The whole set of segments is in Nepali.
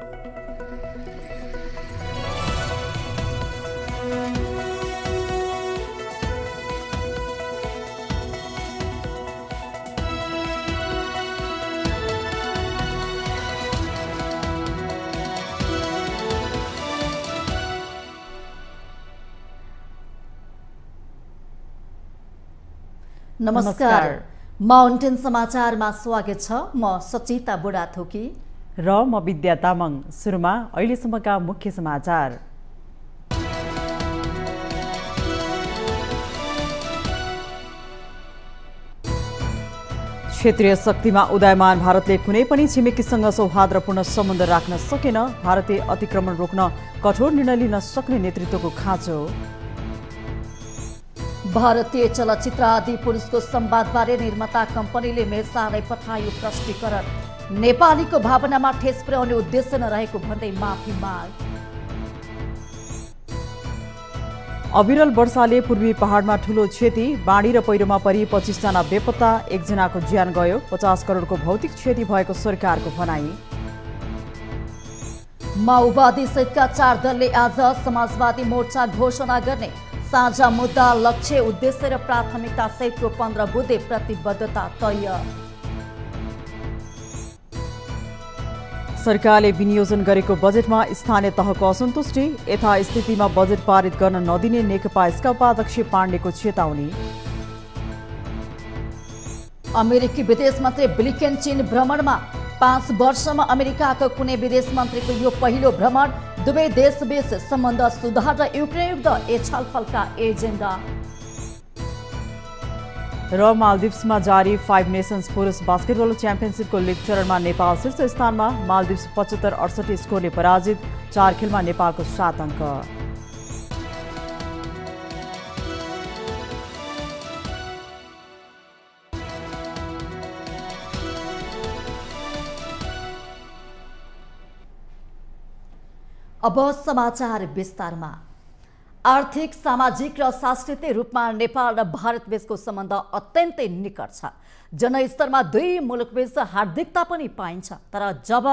नमस्कार माउन्टेन समाचारमा स्वागत छ म सचिता बुढाथोकी र म विद्या तामाङ सुरुमा अहिलेसम्मका मुख्य समाचार क्षेत्रीय शक्तिमा उदयमान भारतले कुनै पनि छिमेकीसँग सौहार्दपूर्ण सम्बन्ध राख्न सकेन भारतीय अतिक्रमण रोक्न कठोर निर्णय लिन सक्ने नेतृत्वको खाँचो भारतीय चलचित्र आदि पुरुषको सम्वादबारे निर्माता कम्पनीले मेसालाई पठायो प्रष्टीकरण नेपालीको भावनामा ठेस पुर्याउने उद्देश्य नरहेको भन्दै माफी माग अविरल वर्षाले पूर्वी पहाडमा ठूलो क्षति बाढी र पहिरोमा परि पच्चिसजना बेपत्ता एकजनाको ज्यान गयो पचास करोडको भौतिक क्षति भएको सरकारको भनाई माओवादी सहितका चार दलले आज समाजवादी मोर्चा घोषणा गर्ने साझा मुद्दा लक्ष्य उद्देश्य र प्राथमिकता सहितको पन्ध्र बुधे प्रतिबद्धता तय सरकारले विनियोजन गरेको बजेटमा स्थानीय तहको असन्तुष्टि यथास्थितिमा बजेट पारित गर्न नदिने नेकपा यसका उपाध्यक्ष पाण्डेको चेतावनी अमेरिकी विदेश मन्त्री ब्लिकेन चीन भ्रमणमा पाँच वर्षमा अमेरिकाको कुनै विदेश मन्त्रीको यो पहिलो भ्रमण दुवै देशबीच सम्बन्ध सुधार र युक्रेन युद्ध ए छलफलका एजेन्डा र मालदिप्समा जारी फाइभ नेसन्स पुरुष बास्केटबल च्याम्पियनसिपको लिग चरणमा नेपाल शीर्ष स्थानमा मालदिप्स पचहत्तर अडसठी स्कोरले पराजित चार खेलमा नेपालको सात अङ्क अब समाचार विस्तारमा आर्थिक सामाजिक र सांस्कृतिक रूपमा नेपाल र भारतबीचको सम्बन्ध अत्यन्तै निकट छ जनस्तरमा दुई मुलुकबीच हार्दिकता पनि पाइन्छ तर जब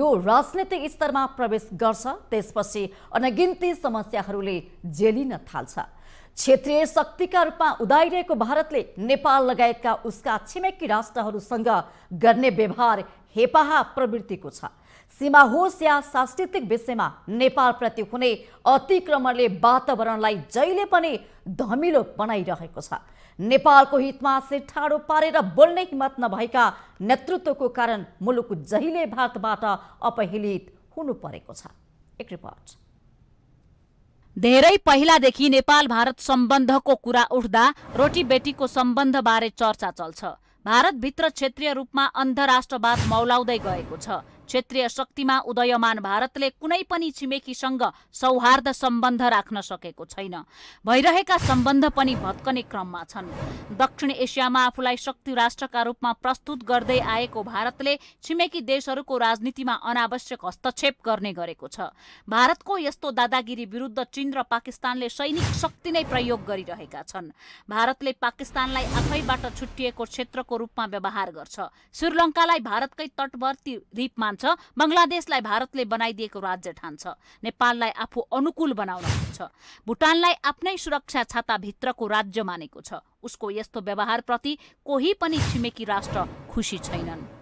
यो राजनीतिक स्तरमा प्रवेश गर्छ त्यसपछि अनगिन्ती समस्याहरूले जेलिन थाल्छ क्षेत्रीय शक्तिका रूपमा उदाइरहेको भारतले नेपाल लगायतका उसका छिमेकी राष्ट्रहरूसँग गर्ने व्यवहार हेपाहा प्रवृत्तिको छ सीमा होस् या सांस्कृतिक विषयमा नेपालप्रति हुने अतिक्रमणले वातावरणलाई जहिले पनि धमिलो बनाइरहेको छ नेपालको हितमा ठाडो पारेर बोल्ने हिम्मत नभएका नेतृत्वको कारण मुलुक जहिले भारतबाट अपहेलित हुनु परेको छ एक रिपोर्ट धेरै पहिलादेखि नेपाल भारत सम्बन्धको कुरा उठ्दा रोटी बेटीको सम्बन्धबारे चर्चा चल्छ भारतभित्र क्षेत्रीय रूपमा अन्धराष्ट्रवाद मौलाउँदै गएको छ क्षेत्रीय शक्तिमा उदयमान भारतले कुनै पनि छिमेकीसँग सौहार्द सम्बन्ध राख्न सकेको छैन भइरहेका सम्बन्ध पनि भत्कने क्रममा छन् दक्षिण एसियामा आफूलाई शक्ति राष्ट्रका रूपमा प्रस्तुत गर्दै आएको भारतले छिमेकी देशहरूको राजनीतिमा अनावश्यक हस्तक्षेप गर्ने गरेको छ भारतको यस्तो दादागिरी विरुद्ध चीन र पाकिस्तानले सैनिक शक्ति नै प्रयोग गरिरहेका छन् भारतले पाकिस्तानलाई आफैबाट छुट्टिएको क्षेत्रको रूपमा व्यवहार गर्छ श्रीलङ्कालाई भारतकै तटवर्ती रिपमा ठान्छ बङ्गलादेशलाई भारतले बनाइदिएको राज्य ठान्छ नेपाललाई आफू अनुकूल बनाउन खोज्छ भुटानलाई आफ्नै सुरक्षा छाताभित्रको राज्य मानेको छ उसको यस्तो व्यवहारप्रति कोही पनि छिमेकी राष्ट्र खुसी छैनन्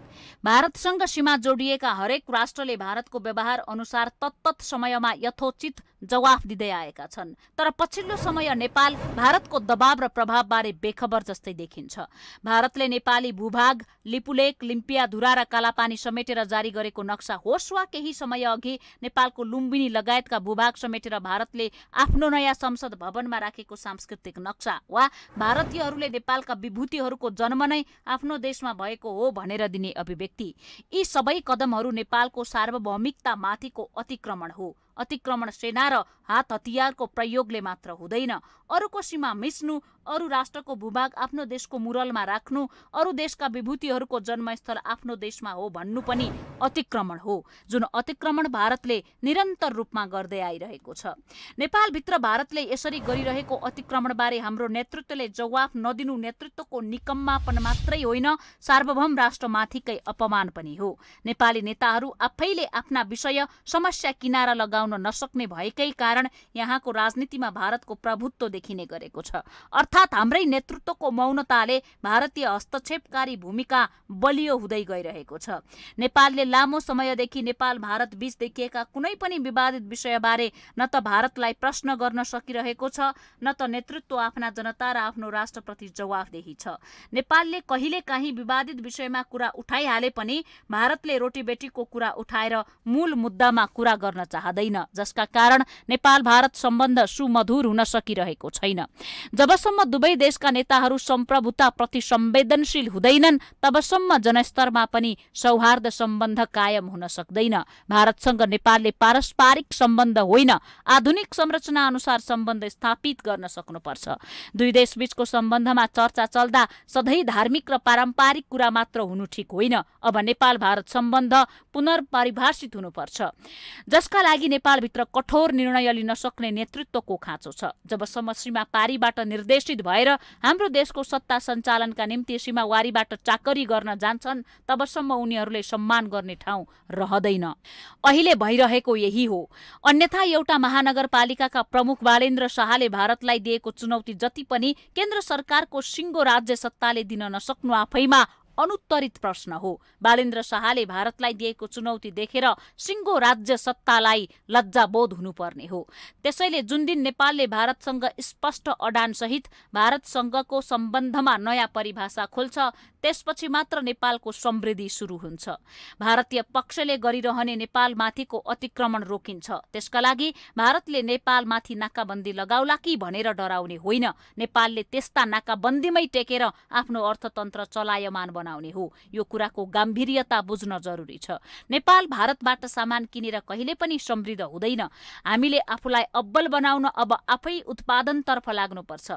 भारतसँग सीमा जोडिएका हरेक राष्ट्रले भारतको व्यवहार अनुसार तत्तत् समयमा यथोचित जवाफ दिँदै आएका छन् तर पछिल्लो समय नेपाल भारतको दबाव र प्रभावबारे बेखबर जस्तै देखिन्छ भारतले नेपाली भूभाग लिपुलेक लिम्पिया धुरा र कालापानी समेटेर जारी गरेको नक्सा होस् वा केही समय अघि नेपालको लुम्बिनी लगायतका भूभाग समेटेर भारतले आफ्नो नयाँ संसद भवनमा राखेको सांस्कृतिक नक्सा वा भारतीयहरूले नेपालका विभूतिहरूको जन्म नै आफ्नो देशमा भएको हो भनेर दिने अभिव्यक्ति व्यक्ति यी सबै कदमहरू नेपालको सार्वभौमिकतामाथिको अतिक्रमण हो अतिक्रमण सेना र हात हतियारको प्रयोगले मात्र हुँदैन अरूको सीमा मिच्नु अरू राष्ट्रको भूभाग आफ्नो देशको मुरलमा राख्नु अरू देशका विभूतिहरूको जन्मस्थल आफ्नो देशमा हो भन्नु पनि अतिक्रमण हो जुन अतिक्रमण भारतले निरन्तर रूपमा गर्दै आइरहेको छ नेपालभित्र भारतले यसरी गरिरहेको अतिक्रमणबारे हाम्रो नेतृत्वले जवाफ नदिनु नेतृत्वको निकम्मापन मात्रै होइन सार्वभौम राष्ट्रमाथिकै अपमान पनि हो नेपाली नेताहरू आफैले आफ्ना विषय समस्या किनारा लगाउन नसक्ने भएकै कारण यहाँको राजनीतिमा भारतको प्रभुत्व देखिने गरेको छ अर्थात् हाम्रै नेतृत्वको मौनताले भारतीय हस्तक्षेपकारी भूमिका बलियो हुँदै गइरहेको छ नेपालले लामो समयदेखि नेपाल भारत बीच देखिएका कुनै पनि विवादित विषयबारे न त भारतलाई प्रश्न गर्न सकिरहेको छ न त नेतृत्व आफ्ना जनता र आफ्नो राष्ट्रप्रति जवाफदेही छ नेपालले कहिलेकाहीँ विवादित विषयमा कुरा उठाइहाले पनि भारतले रोटीबेटीको कुरा उठाएर मूल मुद्दामा कुरा गर्न चाहँदैन जसका कारण नेपाल भारत सम्बन्ध सुमधुर हुन सकिरहेको छैन जबसम्म दुवै देशका नेताहरू सम्प्रभुता प्रति संवेदनशील हुँदैनन् तबसम्म जनस्तरमा पनि सौहार्द सम्बन्ध कायम हुन सक्दैन भारतसँग नेपालले पारस्परिक सम्बन्ध होइन आधुनिक संरचना अनुसार सम्बन्ध स्थापित गर्न सक्नुपर्छ दुई देशबीचको सम्बन्धमा चर्चा चल्दा सधैँ धार्मिक र पारम्परिक कुरा मात्र हुनु ठिक होइन अब नेपाल भारत सम्बन्ध पुनर्परिभाषित हुनुपर्छ जसका लागि नेपालभित्र कठोर निर्णय लिन सक्ने नेतृत्वको खाँचो छ जबसम्म श्रीमा पारीबाट निर्देशित शिक्षित भएर हाम्रो देशको सत्ता सञ्चालनका निम्ति सीमावारीबाट चाकरी गर्न जान्छन् तबसम्म उनीहरूले सम्मान गर्ने ठाउँ रहँदैन अहिले भइरहेको यही हो अन्यथा एउटा महानगरपालिकाका प्रमुख बालेन्द्र शाहले भारतलाई दिएको चुनौती जति पनि केन्द्र सरकारको सिङ्गो राज्य सत्ताले दिन नसक्नु आफैमा अनुत्तरित प्रश्न हो बालेन्द्र शाहले भारतलाई दिएको चुनौती देखेर सिङ्गो राज्य सत्तालाई लज्जाबोध हुनुपर्ने हो त्यसैले जुन दिन नेपालले भारतसँग स्पष्ट अडानसहित भारतसँगको सम्बन्धमा नयाँ परिभाषा खोल्छ त्यसपछि मात्र नेपालको समृद्धि सुरु हुन्छ भारतीय पक्षले गरिरहने नेपालमाथिको अतिक्रमण रोकिन्छ त्यसका लागि भारतले नेपालमाथि नाकाबन्दी लगाउला कि भनेर डराउने होइन नेपालले त्यस्ता नाकाबन्दीमै टेकेर आफ्नो अर्थतन्त्र चलायमान बनाउने हो यो कुराको गाम्भीर्यता बुझ्न जरुरी छ नेपाल भारतबाट सामान किनेर कहिले पनि समृद्ध हुँदैन हामीले आफूलाई अब्बल बनाउन अब आफै उत्पादनतर्फ लाग्नुपर्छ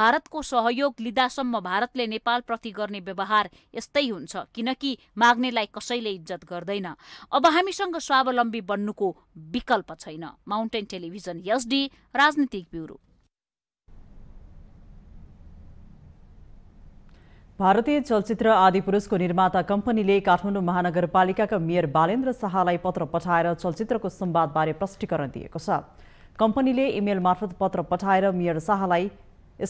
भारतको सहयोग लिँदासम्म भारतले नेपालप्रति गर्ने व्यवहार यस्तै हुन्छ किनकि माग्नेलाई कसैले इज्जत गर्दैन अब हामीसँग स्वावलम्बी बन्नुको विकल्प छैन माउन्टेन टेलिभिजन एसडी राजनीतिक ब्युरो भारतीय चलचित्र आदि पुरुषको निर्माता कम्पनीले काठमाडौँ महानगरपालिकाका मेयर बालेन्द्र शाहलाई पत्र पठाएर चलचित्रको संवादबारे प्रष्टीकरण दिएको छ कम्पनीले इमेल मार्फत पत्र पठाएर मेयर शाहलाई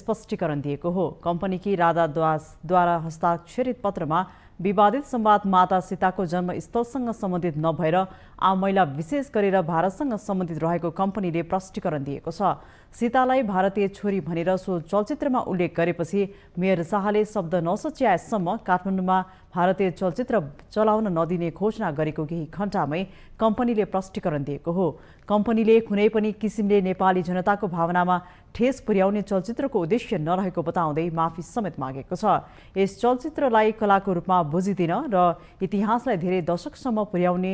स्पष्टीकरण दिएको हो कम्पनीकी राधा द्वासद्वारा हस्ताक्षरित पत्रमा विवादित संवाद माता सीताको जन्मस्थलसँग सम्बन्धित नभएर आ महिला विशेष गरेर भारतसँग सम्बन्धित रहेको कम्पनीले प्रष्टीकरण दिएको छ सीतालाई भारतीय छोरी भनेर सो चलचित्रमा उल्लेख गरेपछि मेयर शाहले शब्द नसच्याएसम्म काठमाडौँमा भारतीय चलचित्र चलाउन नदिने घोषणा गरेको केही घण्टामै कम्पनीले प्रष्टीकरण दिएको हो कम्पनीले कुनै पनि किसिमले नेपाली जनताको भावनामा ठेस पुर्याउने चलचित्रको उद्देश्य नरहेको बताउँदै माफी समेत मागेको छ यस चलचित्रलाई कलाको रूपमा बुझिदिन र इतिहासलाई धेरै दशकसम्म पुर्याउने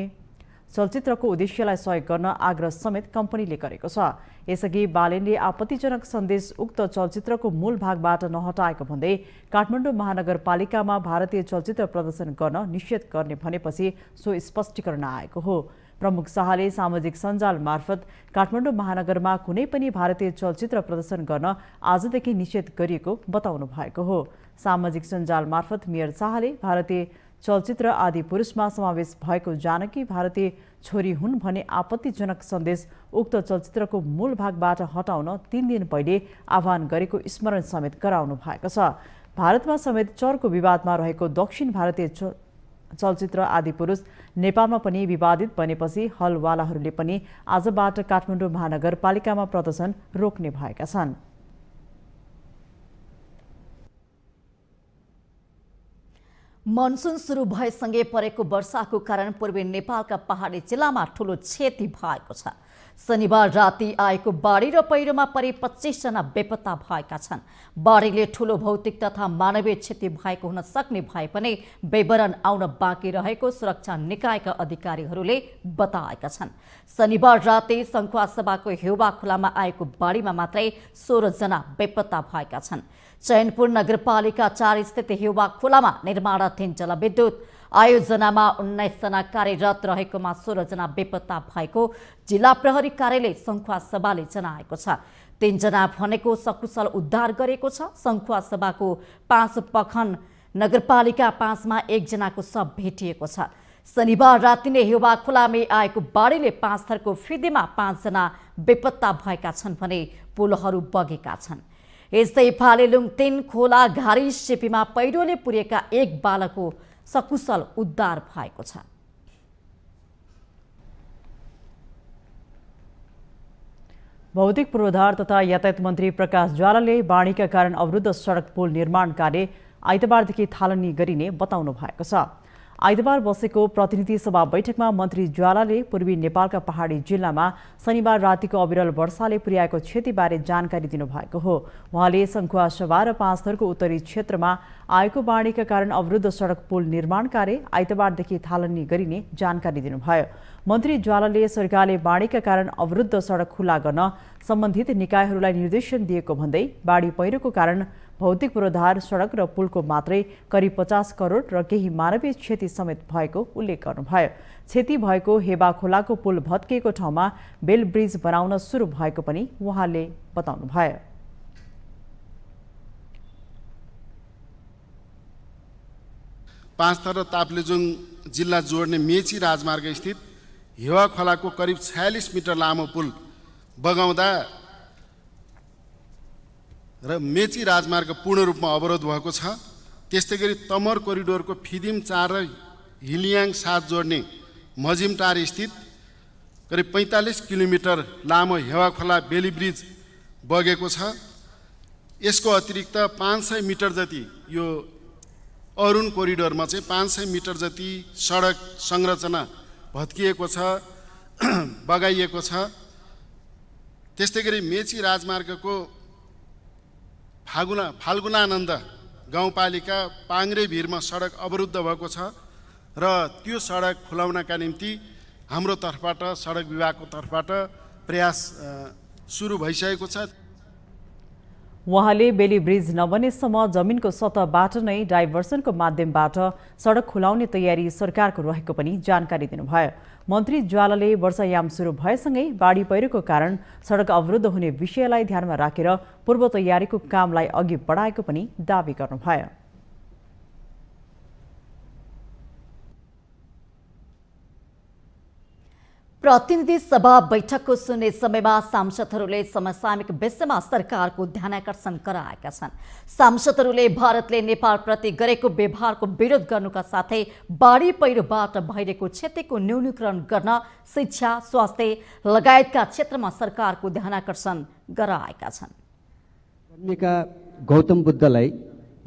चलचित्रको उद्देश्यलाई सहयोग गर्न आग्रह समेत कम्पनीले गरेको छ यसअघि बालेनले आपत्तिजनक सन्देश उक्त चलचित्रको मूल भागबाट नहटाएको भन्दै काठमाडौँ महानगरपालिकामा भारतीय चलचित्र प्रदर्शन गर्न निषेध गर्ने भनेपछि सो स्पष्टीकरण आएको हो प्रमुख शाहले सामाजिक सञ्जाल मार्फत काठमाडौँ महानगरमा कुनै पनि भारतीय चलचित्र प्रदर्शन गर्न आजदेखि निषेध गरिएको बताउनु भएको हो सामाजिक सञ्जाल मार्फत मेयर शाहले भारतीय चलचित्र आदि पुरुषमा समावेश भएको जानकी भारतीय छोरी हुन् भने आपत्तिजनक सन्देश उक्त चलचित्रको मूल भागबाट हटाउन तीन दिन पहिले आह्वान गरेको स्मरण समेत गराउनु भएको छ भारतमा समेत चरको विवादमा रहेको दक्षिण भारतीय चलचित्र आदि पुरुष नेपालमा पनि विवादित बनेपछि हलवालाहरूले पनि आजबाट काठमाडौँ महानगरपालिकामा प्रदर्शन रोक्ने भएका छन् मनसुन सुरु भएसँगै परेको वर्षाको कारण पूर्वी नेपालका पहाडी जिल्लामा ठुलो क्षति भएको छ शनिबार राति आएको बाढी र पहिरोमा परि पच्चिसजना बेपत्ता भएका छन् बाढीले ठूलो भौतिक तथा मानवीय क्षति भएको हुन सक्ने भए पनि विवरण आउन बाँकी रहेको सुरक्षा निकायका अधिकारीहरूले बताएका छन् शनिबार राति सङ्खुवासभाको सभाको हेवा खोलामा आएको बाढीमा मात्रै सोह्रजना बेपत्ता भएका छन् चयनपुर नगरपालिका चार स्थित हेवा खोलामा निर्माणाधीन जलविद्युत आयोजनामा उन्नाइसजना कार्यरत रहेकोमा सोह्रजना बेपत्ता भएको जिल्ला प्रहरी कार्यालय सङ्खुवा सभाले जनाएको छ तीनजना भनेको सकुशल उद्धार गरेको छ सङ्खुवा सभाको पाँच पखन नगरपालिका पाँचमा एकजनाको सब भेटिएको छ शनिबार राति नै हेवा खोलामै आएको बाढीले पाँच थरको फिदेमा पाँचजना बेपत्ता भएका छन् भने पुलहरू बगेका छन् यस्तै फालेलुङ तिन खोला घारी सेपीमा पहिरोले पुरेका एक बालकको सकुशल उद्धार भएको छ भौतिक पूर्वाधार तथा यातायात मन्त्री प्रकाश ज्वालाले बाढीका कारण अवरुद्ध सडक पुल निर्माण कार्य आइतबारदेखि थालनी गरिने बताउनु भएको छ आइतबार बसेको प्रतिनिधि सभा बैठकमा मन्त्री ज्वालाले पूर्वी नेपालका पहाडी जिल्लामा शनिबार रातिको अविरल वर्षाले पुर्याएको क्षतिबारे जानकारी दिनुभएको हो उहाँले सभा र पाँचथरको उत्तरी क्षेत्रमा आएको बाढीका कारण अवरुद्ध सडक पुल निर्माण कार्य आइतबारदेखि थालनी गरिने जानकारी दिनुभयो मन्त्री ज्वालाले सरकारले बाढीका कारण अवरुद्ध सडक खुल्ला गर्न सम्बन्धित निकायहरूलाई निर्देशन दिएको भन्दै बाढी पहिरोको कारण भौतिक पूर्वाधार सडक र पुलको मात्रै करिब पचास करोड र केही मानवीय क्षति समेत भएको उल्लेख गर्नुभयो क्षति भएको हेबा खोलाको पुल भत्किएको ठाउँमा बेल ब्रिज बनाउन सुरु भएको पनि उहाँले बताउनुभयो पाँचथर र ताप्लेजुङ जिल्ला जोड्ने मेची राजमार्ग स्थित हेवा खोलाको करिब छयालिस मिटर लामो पुल बगाउँदा र मेची राजमार्ग पूर्ण रूपमा अवरोध भएको छ त्यस्तै गरी तमर कोरिडोरको फिदिम चार र हिलियाङ साथ जोड्ने मजिमटार स्थित करिब पैँतालिस किलोमिटर लामो हेवाखोला बेली ब्रिज बगेको छ यसको अतिरिक्त पाँच सय मिटर जति यो अरुण कोरिडोरमा चाहिँ पाँच सय मिटर जति सडक संरचना भत्किएको छ बगाइएको छ त्यस्तै गरी मेची राजमार्गको फागुना फाल्गुनानन्द गाउँपालिका पाङ्रे भिरमा सडक अवरुद्ध भएको छ र त्यो सडक खुलाउनका निम्ति हाम्रो तर्फबाट सडक विभागको तर्फबाट प्रयास सुरु भइसकेको छ उहाँले बेली ब्रिज नबनेसम्म जमिनको सतहबाट नै डाइभर्सनको माध्यमबाट सडक खुलाउने तयारी सरकारको रहेको पनि जानकारी दिनुभयो मन्त्री ज्वालाले वर्षायाम सुरु भएसँगै बाढी पहिरोको कारण सडक अवरुद्ध हुने विषयलाई ध्यानमा राखेर पूर्व तयारीको कामलाई अघि बढाएको पनि दावी गर्नुभयो प्रतिनिधि सभा बैठकको सुन्ने समयमा सांसदहरूले समसामयिक विषयमा सरकारको ध्यान आकर्षण गराएका छन् सांसदहरूले भारतले नेपालप्रति गरेको व्यवहारको विरोध गर्नुका साथै बाढी पहिरोबाट भइरहेको क्षतिको न्यूनीकरण गर्न शिक्षा स्वास्थ्य लगायतका क्षेत्रमा सरकारको ध्यान आकर्षण गराएका छन् जन्मेका गौतम बुद्धलाई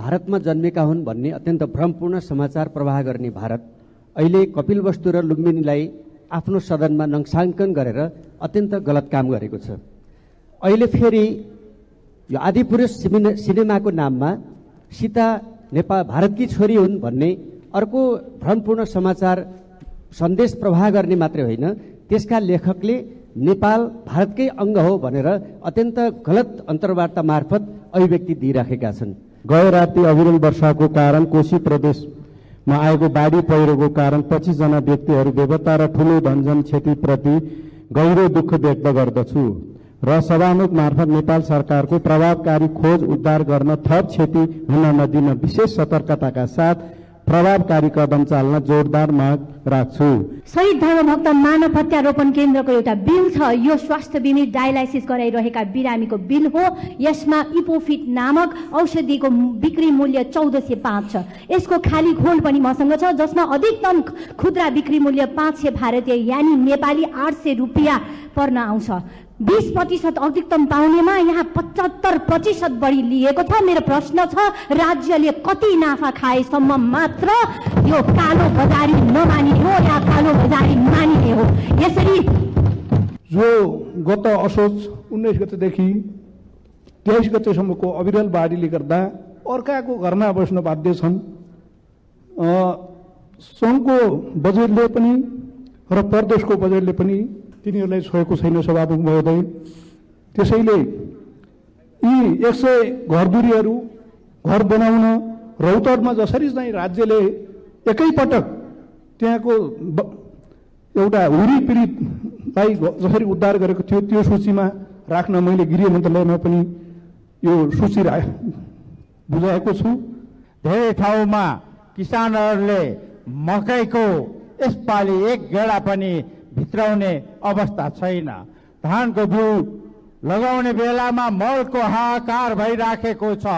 भारतमा जन्मेका हुन् भन्ने अत्यन्त भ्रमपूर्ण समाचार प्रवाह गर्ने भारत अहिले कपिल वस्तु र लुम्बिनीलाई आफ्नो सदनमा नङ्साङ्कन गरेर अत्यन्त गलत काम गरेको छ अहिले फेरि यो आदिपुरुष सिनेमाको नाममा सीता नेपाल भारतकी छोरी हुन् भन्ने अर्को भ्रमपूर्ण समाचार सन्देश प्रवाह गर्ने मात्रै होइन त्यसका लेखकले नेपाल भारतकै अङ्ग हो भनेर अत्यन्त गलत अन्तर्वार्ता मार्फत अभिव्यक्ति दिइराखेका छन् गए राति अविरल वर्षाको कारण कोशी प्रदेश मा आएको बाढी पहिरोको कारण पच्चिसजना व्यक्तिहरू बेबत्ता र ठुलो धनजन क्षतिप्रति गहिरो दुःख व्यक्त गर्दछु र सभामुख मार्फत नेपाल सरकारको प्रभावकारी खोज उद्धार गर्न थप क्षति हुन नदिन विशेष सतर्कताका साथ प्रभावकारी कदम चाल्न जोरदार माग राख्छु शहीद धर्मभक्त मानव हत्यारोपण केन्द्रको एउटा बिल छ यो स्वास्थ्य बिमित डायलाइसिस गराइरहेका बिरामीको बिल हो यसमा इपोफिट नामक औषधिको बिक्री मूल्य चौध सय पाँच छ यसको खाली खोल पनि मसँग छ जसमा अधिकतम खुद्रा बिक्री मूल्य पाँच सय भारतीय यानि नेपाली आठ सय रुपियाँ पर्न आउँछ बिस प्रतिशत अधिकतम पाउनेमा यहाँ पचहत्तर प्रतिशत बढी लिएको छ मेरो प्रश्न छ राज्यले कति नाफा खाएसम्म मात्र यो कालो बजारी नमानिने हो या कालो बजारी मानिने हो यसरी जो गत असोज उन्नाइस गतेदेखि तेइस गतेसम्मको अविरल बाढीले गर्दा अर्काको घरमा बस्न बाध्य छन् सङ्घको बजेटले पनि र प्रदेशको बजेटले पनि तिनीहरूलाई छोएको छैन सभामुख महोदय त्यसैले यी एक सय घरधुरीहरू घर बनाउन रौतरमा जसरी चाहिँ राज्यले एकैपटक त्यहाँको एउटा हुरी पीडितलाई जसरी उद्धार गरेको थियो त्यो सूचीमा राख्न मैले गृह मन्त्रालयमा पनि यो सूची रा बुझाएको छु धेरै ठाउँमा किसानहरूले मकैको यसपालि एक गेडा पनि भित्राउने अवस्था छैन धानको बिउ लगाउने बेलामा मलको हाहाकार भइराखेको छ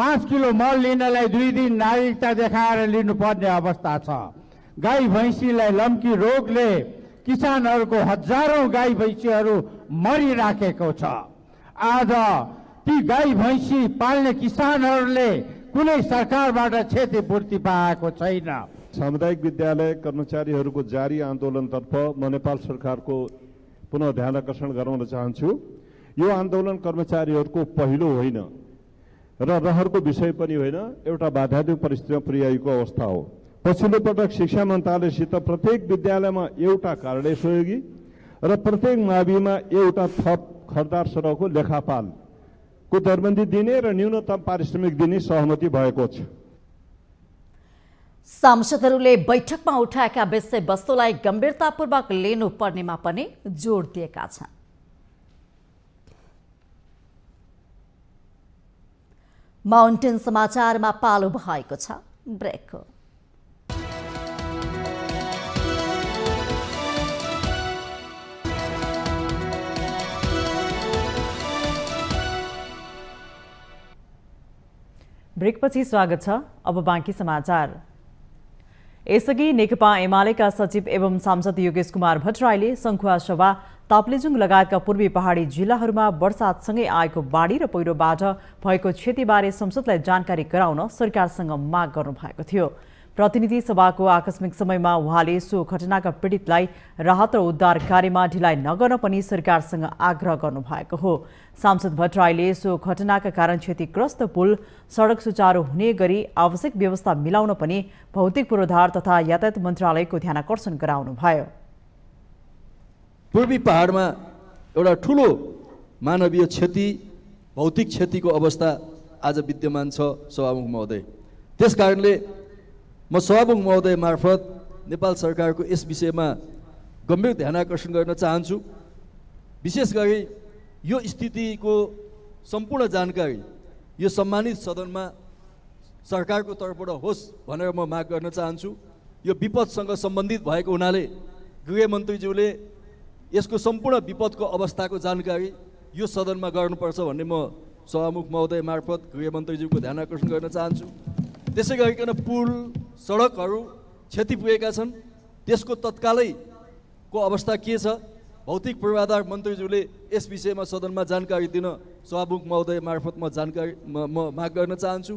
पाँच किलो मल लिनलाई दुई दिन नागरिकता देखाएर लिनुपर्ने अवस्था छ गाई भैँसीलाई लम्की रोगले किसानहरूको हजारौँ गाई भैँसीहरू मरिराखेको छ आज ती गाई भैँसी पाल्ने किसानहरूले कुनै सरकारबाट क्षतिपूर्ति पाएको छैन सामुदायिक विद्यालय कर्मचारीहरूको जारी आन्दोलनतर्फ म नेपाल सरकारको पुनः ध्यान आकर्षण गराउन चाहन्छु यो आन्दोलन कर्मचारीहरूको पहिलो होइन र रहरको विषय पनि होइन एउटा बाध्यात्मक परिस्थितिमा पुर्याइएको अवस्था हो पछिल्लो पटक शिक्षा मन्त्रालयसित प्रत्येक विद्यालयमा एउटा कार्यालय सहयोगी र प्रत्येक माविमा एउटा थप खरदार सरहको लेखापालको दरबन्दी दिने र न्यूनतम पारिश्रमिक दिने सहमति भएको छ सांसदहरूले बैठकमा उठाएका विषयवस्तुलाई गम्भीरतापूर्वक लिनुपर्नेमा पनि जोड दिएका छन् माउन्टेन समाचारमा पालो भएको छ ब्रेक ब्रेकपछि स्वागत छ अब बाँकी समाचार यसअघि नेकपा एमालेका सचिव एवं सांसद योगेश कुमार भट्टराईले सभा ताप्लेजुङ लगायतका पूर्वी पहाडी जिल्लाहरूमा वर्षातसँगै आएको बाढी र पहिरोबाट भएको क्षतिबारे संसदलाई जानकारी गराउन सरकारसँग माग गर्नुभएको थियो प्रतिनिधि सभाको आकस्मिक समयमा उहाँले सो घटनाका पीडितलाई राहत र उद्धार कार्यमा ढिलाइ नगर्न पनि सरकारसँग आग्रह गर्नुभएको हो सांसद भट्टराईले सो घटनाका कारण क्षतिग्रस्त पुल सडक सुचारू हुने गरी आवश्यक व्यवस्था मिलाउन पनि भौतिक पूर्वाधार तथा यातायात मन्त्रालयको ध्यान ध्यानकर्षण भयो पूर्वी पहाडमा एउटा ठुलो मानवीय क्षति भौतिक क्षतिको अवस्था आज विद्यमान छ सभामुख महोदय त्यसकारणले म सभामुख महोदय मार्फत नेपाल सरकारको यस विषयमा गम्भीर ध्यान आकर्षण गर्न चाहन्छु विशेष गरी यो स्थितिको सम्पूर्ण जानकारी यो सम्मानित सदनमा सरकारको तर्फबाट होस् भनेर म माग गर्न चाहन्छु यो विपदसँग सम्बन्धित भएको हुनाले गृहमन्त्रीज्यूले यसको सम्पूर्ण विपदको अवस्थाको जानकारी यो सदनमा गर्नुपर्छ भन्ने म सभामुख महोदय मार्फत गृहमन्त्रीज्यूको ध्यान आकर्षण गर्न चाहन्छु त्यसै गरिकन पुल सडकहरू क्षति पुगेका छन् त्यसको तत्कालै को अवस्था के छ भौतिक पूर्वाधार मन्त्रीज्यूले यस विषयमा सदनमा जानकारी दिन सभामुख महोदय मार्फत म जानकारी म माग गर्न चाहन्छु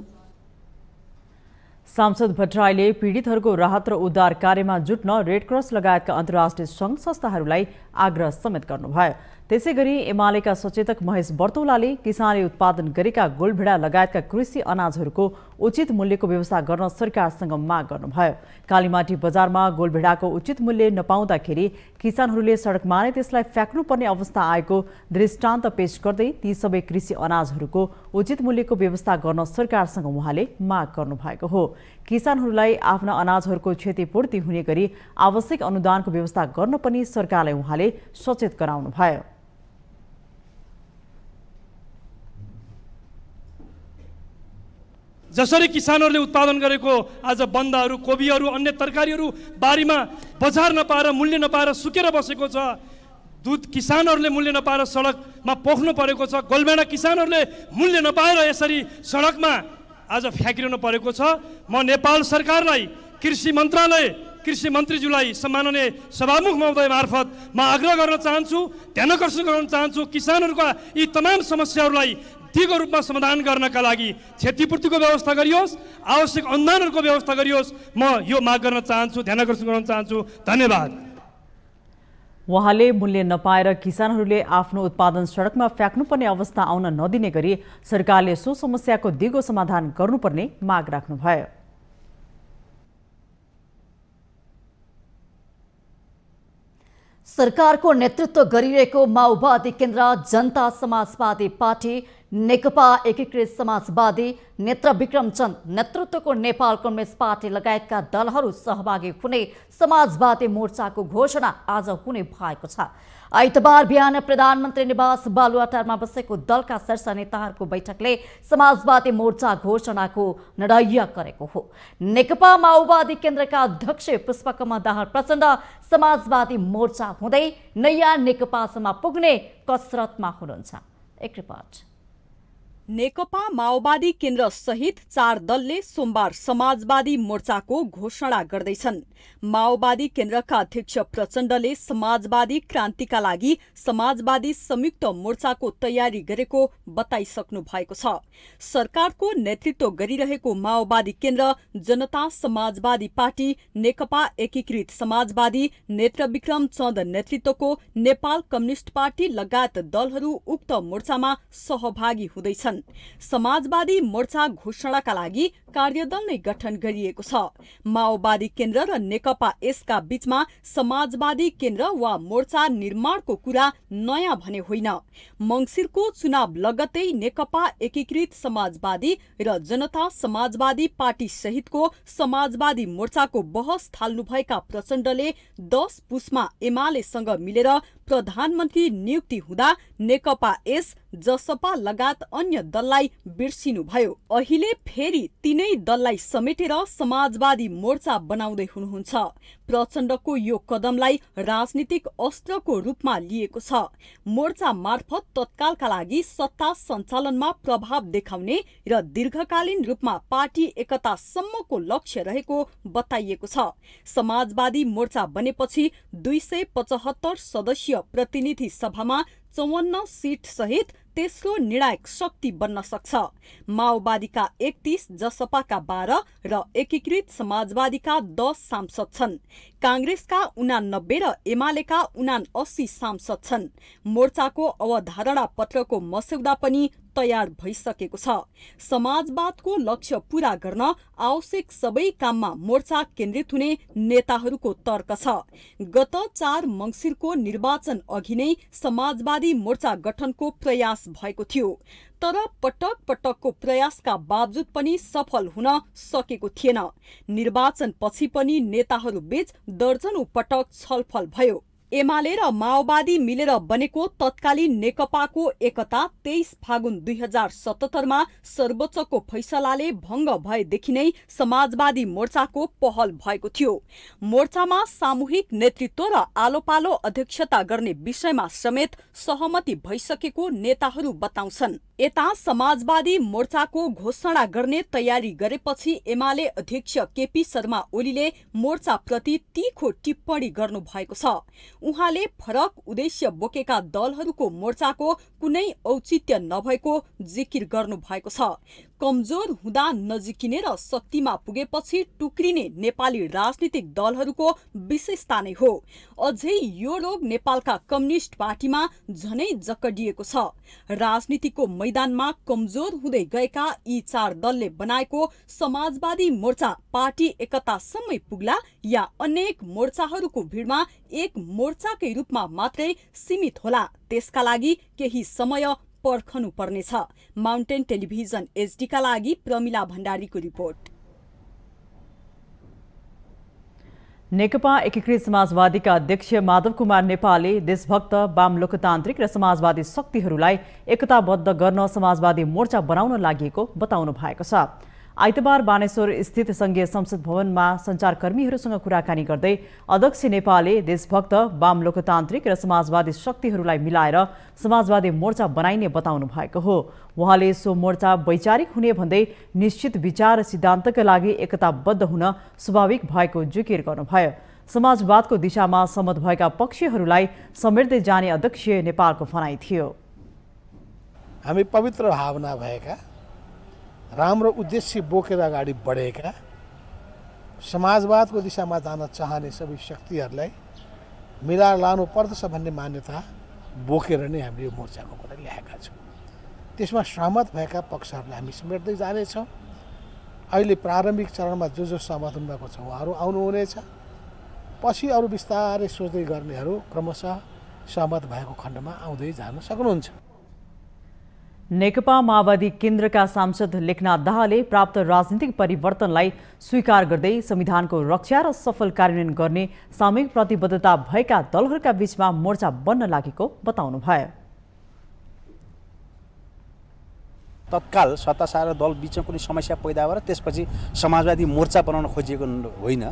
सांसद भट्टराईले पीडितहरूको राहत र उद्धार कार्यमा जुट्न रेडक्रस लगायतका अन्तर्राष्ट्रिय सङ्घ संस्थाहरूलाई आग्रह समेत गर्नुभयो त्यसै गरी एमालेका सचेतक महेश बर्तौलाले किसानले उत्पादन गरेका गोलभेडा लगायतका कृषि अनाजहरूको उचित मूल्यको व्यवस्था गर्न सरकारसँग माग गर्नुभयो कालीमाटी बजारमा गोलभेडाको उचित मूल्य नपाउँदाखेरि किसानहरूले सडकमा नै त्यसलाई फ्याँक्नुपर्ने अवस्था आएको दृष्टान्त पेश गर्दै ती सबै कृषि अनाजहरूको उचित मूल्यको व्यवस्था गर्न सरकारसँग उहाँले माग गर्नुभएको हो किसानहरूलाई आफ्ना अनाजहरूको क्षतिपूर्ति हुने गरी आवश्यक अनुदानको व्यवस्था गर्न पनि सरकारलाई उहाँले सचेत गराउनुभयो जसरी किसानहरूले उत्पादन गरेको आज बन्दाहरू कोबीहरू अन्य तरकारीहरू बारीमा बजार नपाएर मूल्य नपाएर सुकेर बसेको छ दुध किसानहरूले मूल्य नपाएर सडकमा पोख्नु परेको छ गोलबेडा किसानहरूले मूल्य नपाएर यसरी सडकमा आज फ्याँकिरहनु परेको छ म नेपाल सरकारलाई कृषि मन्त्रालय कृषि मन्त्रीज्यूलाई सम्माननीय सभामुख महोदय मार्फत म मा आग्रह गर्न चाहन्छु ध्यानकर्षण गर्न चाहन्छु किसानहरूका यी तमाम समस्याहरूलाई त्योको रूपमा समाधान गर्नका लागि क्षतिपूर्तिको व्यवस्था गरियोस् आवश्यक अनुदानहरूको व्यवस्था गरियोस् म यो माग गर्न चाहन्छु ध्यान आकर्षण गर्न चाहन्छु धन्यवाद उहाँले मूल्य नपाएर किसानहरूले आफ्नो उत्पादन सडकमा फ्याँक्नुपर्ने अवस्था आउन नदिने गरी सरकारले सो समस्याको दिगो समाधान गर्नुपर्ने माग राख्नुभयो सरकारको नेतृत्व गरिरहेको माओवादी केन्द्र जनता समाजवादी पार्टी नेकपा एकीकृत समाजवादी नेत्र विक्रमचन्द नेतृत्वको नेपाल कम्युनिस्ट पार्टी लगायतका दलहरू सहभागी हुने समाजवादी मोर्चाको घोषणा आज हुने भएको छ आइतबार बिहान प्रधानमन्त्री निवास बालुवाटारमा बसेको दलका शीर्ष नेताहरूको बैठकले समाजवादी मोर्चा घोषणाको निर्णय गरेको हो नेकपा माओवादी केन्द्रका अध्यक्ष पुष्पकमल दाहाल प्रचण्ड समाजवादी मोर्चा हुँदै नयाँ नेकपासम्म पुग्ने कसरतमा हुनुहुन्छ एक रिपोर्ट नेकपा माओवादी केन्द्र सहित चार दलले सोमबार समाजवादी मोर्चाको घोषणा गर्दैछन् माओवादी केन्द्रका अध्यक्ष प्रचण्डले समाजवादी क्रान्तिका लागि समाजवादी संयुक्त मोर्चाको तयारी गरेको बताइसक्नु भएको छ सरकारको नेतृत्व गरिरहेको माओवादी केन्द्र जनता समाजवादी पार्टी नेकपा एकीकृत समाजवादी नेत्रविक्रम चन्द नेतृत्वको नेपाल कम्युनिष्ट पार्टी लगायत दलहरू उक्त मोर्चामा सहभागी हुँदैछन् समाजवादी मोर्चा घोषणाका लागि कार्यदल नै गठन गरिएको छ माओवादी केन्द्र र नेकपा यसका बीचमा समाजवादी केन्द्र वा मोर्चा निर्माणको कुरा नयाँ भने होइन मङ्सिरको चुनाव लगत्तै नेकपा एकीकृत समाजवादी र जनता समाजवादी पार्टी सहितको समाजवादी मोर्चाको बहस थाल्नुभएका प्रचण्डले दस पुसमा एमालेसँग मिलेर प्रधानमन्त्री नियुक्ति हुँदा नेकपा एस जसपा लगायत अन्य दललाई बिर्सिनुभयो अहिले फेरि तिनै दललाई समेटेर समाजवादी मोर्चा बनाउँदै हुनुहुन्छ प्रचण्डको यो कदमलाई राजनीतिक अस्त्रको रूपमा लिएको छ मोर्चा मार्फत तत्कालका लागि सत्ता सञ्चालनमा प्रभाव देखाउने र दीर्घकालीन रूपमा पार्टी एकतासम्मको लक्ष्य रहेको बताइएको छ समाजवादी मोर्चा बनेपछि दुई सय पचहत्तर सदस्यीय प्रतिनिधि सभामा चौवन्न सहित तेस्रो निर्णायक शक्ति बन्न सक्छ माओवादीका एकतिस जसपाका बाह्र र एकीकृत समाजवादीका दस सांसद छन् काङ्ग्रेसका उनानब्बे र एमालेका उना अस्सी सांसद छन् मोर्चाको अवधारणा पत्रको मस्यौदा पनि तयार भइसकेको छ समाजवादको लक्ष्य पूरा गर्न आवश्यक सबै काममा मोर्चा केन्द्रित हुने नेताहरूको तर्क छ गत चार मङ्सिरको निर्वाचन अघि नै समाजवादी मोर्चा गठनको प्रयास प्रयास भएको थियो तर पटक पटकको प्रयासका बावजुद पनि सफल हुन सकेको थिएन निर्वाचनपछि पनि नेताहरूबीच दर्जनौ पटक छलफल भयो एमाले र माओवादी मिलेर बनेको तत्कालीन नेकपाको एकता तेइस फागुन दुई हजार सतहत्तरमा सर्वोच्चको फैसलाले भंग भएदेखि नै समाजवादी मोर्चाको पहल भएको थियो मोर्चामा सामूहिक नेतृत्व र आलोपालो अध्यक्षता गर्ने विषयमा समेत सहमति भइसकेको नेताहरू बताउँछन् यता समाजवादी मोर्चाको घोषणा गर्ने तयारी गरेपछि एमाले अध्यक्ष केपी शर्मा ओलीले मोर्चाप्रति तीखो टिप्पणी गर्नुभएको छ उहाँले फरक उद्देश्य बोकेका दलहरूको मोर्चाको कुनै औचित्य नभएको जिकिर गर्नु भएको छ कमजोर हुँदा नजिकिने र शक्तिमा पुगेपछि टुक्रिने नेपाली राजनीतिक दलहरूको विशेषता नै हो अझै यो रोग नेपालका कम्युनिष्ट पार्टीमा झनै जकडिएको छ राजनीतिको मैदानमा कमजोर हुँदै गएका यी चार दलले बनाएको समाजवादी मोर्चा पार्टी एकतासम्मै पुग्ला या अनेक मोर्चाहरूको भिडमा एक मोर्चाकै रूपमा मात्रै सीमित होला त्यसका लागि केही समय पर्खनु पर्नेछ माउन्टेन टेलिभिजन एचडीका लागि प्रमिला भण्डारीको रिपोर्ट नेकपा एकीकृत समाजवादीका अध्यक्ष माधव कुमार नेपालले देशभक्त वाम लोकतान्त्रिक र समाजवादी शक्तिहरूलाई एकताबद्ध गर्न समाजवादी मोर्चा बनाउन लागि बताउनु भएको छ आइतबार बानेश्वर स्थित संघीय संसद भवनमा सञ्चारकर्मीहरूसँग कुराकानी गर्दै अध्यक्ष नेपालले देशभक्त वाम लोकतान्त्रिक र समाजवादी शक्तिहरूलाई मिलाएर समाजवादी मोर्चा बनाइने बताउनु भएको हो उहाँले सो मोर्चा वैचारिक हुने भन्दै निश्चित विचार र सिद्धान्तका लागि एकताबद्ध हुन स्वाभाविक भएको जिकिर गर्नुभयो समाजवादको दिशामा सम्मत भएका पक्षहरूलाई समेट्दै जाने अध्यक्ष नेपालको भनाइ थियो हामी पवित्र भावना भएका राम्रो उद्देश्य बोकेर अगाडि बढेका समाजवादको दिशामा जान चाहने सबै शक्तिहरूलाई मिलाएर लानुपर्दछ भन्ने मान्यता बोकेर नै हामीले यो मोर्चाको कुरा ल्याएका छौँ त्यसमा सहमत भएका पक्षहरूलाई हामी समेट्दै जानेछौँ अहिले प्रारम्भिक चरणमा जो जो सहमत हुनुभएको छ उहाँहरू आउनुहुनेछ पछि अरू बिस्तारै सोच्दै गर्नेहरू क्रमशः सहमत भएको खण्डमा आउँदै जान सक्नुहुन्छ नेकपा माओवादी केन्द्रका सांसद लेखनाथ दाहालले प्राप्त राजनीतिक परिवर्तनलाई स्वीकार गर्दै संविधानको रक्षा र सफल कार्यान्वयन गर्ने सामूहिक प्रतिबद्धता भएका दलहरूका बीचमा मोर्चा बन्न लागेको बताउनुभयो तत्काल सत्ताशाह र दल बिचमा कुनै समस्या पैदा भएर त्यसपछि समाजवादी मोर्चा बनाउन खोजिएको होइन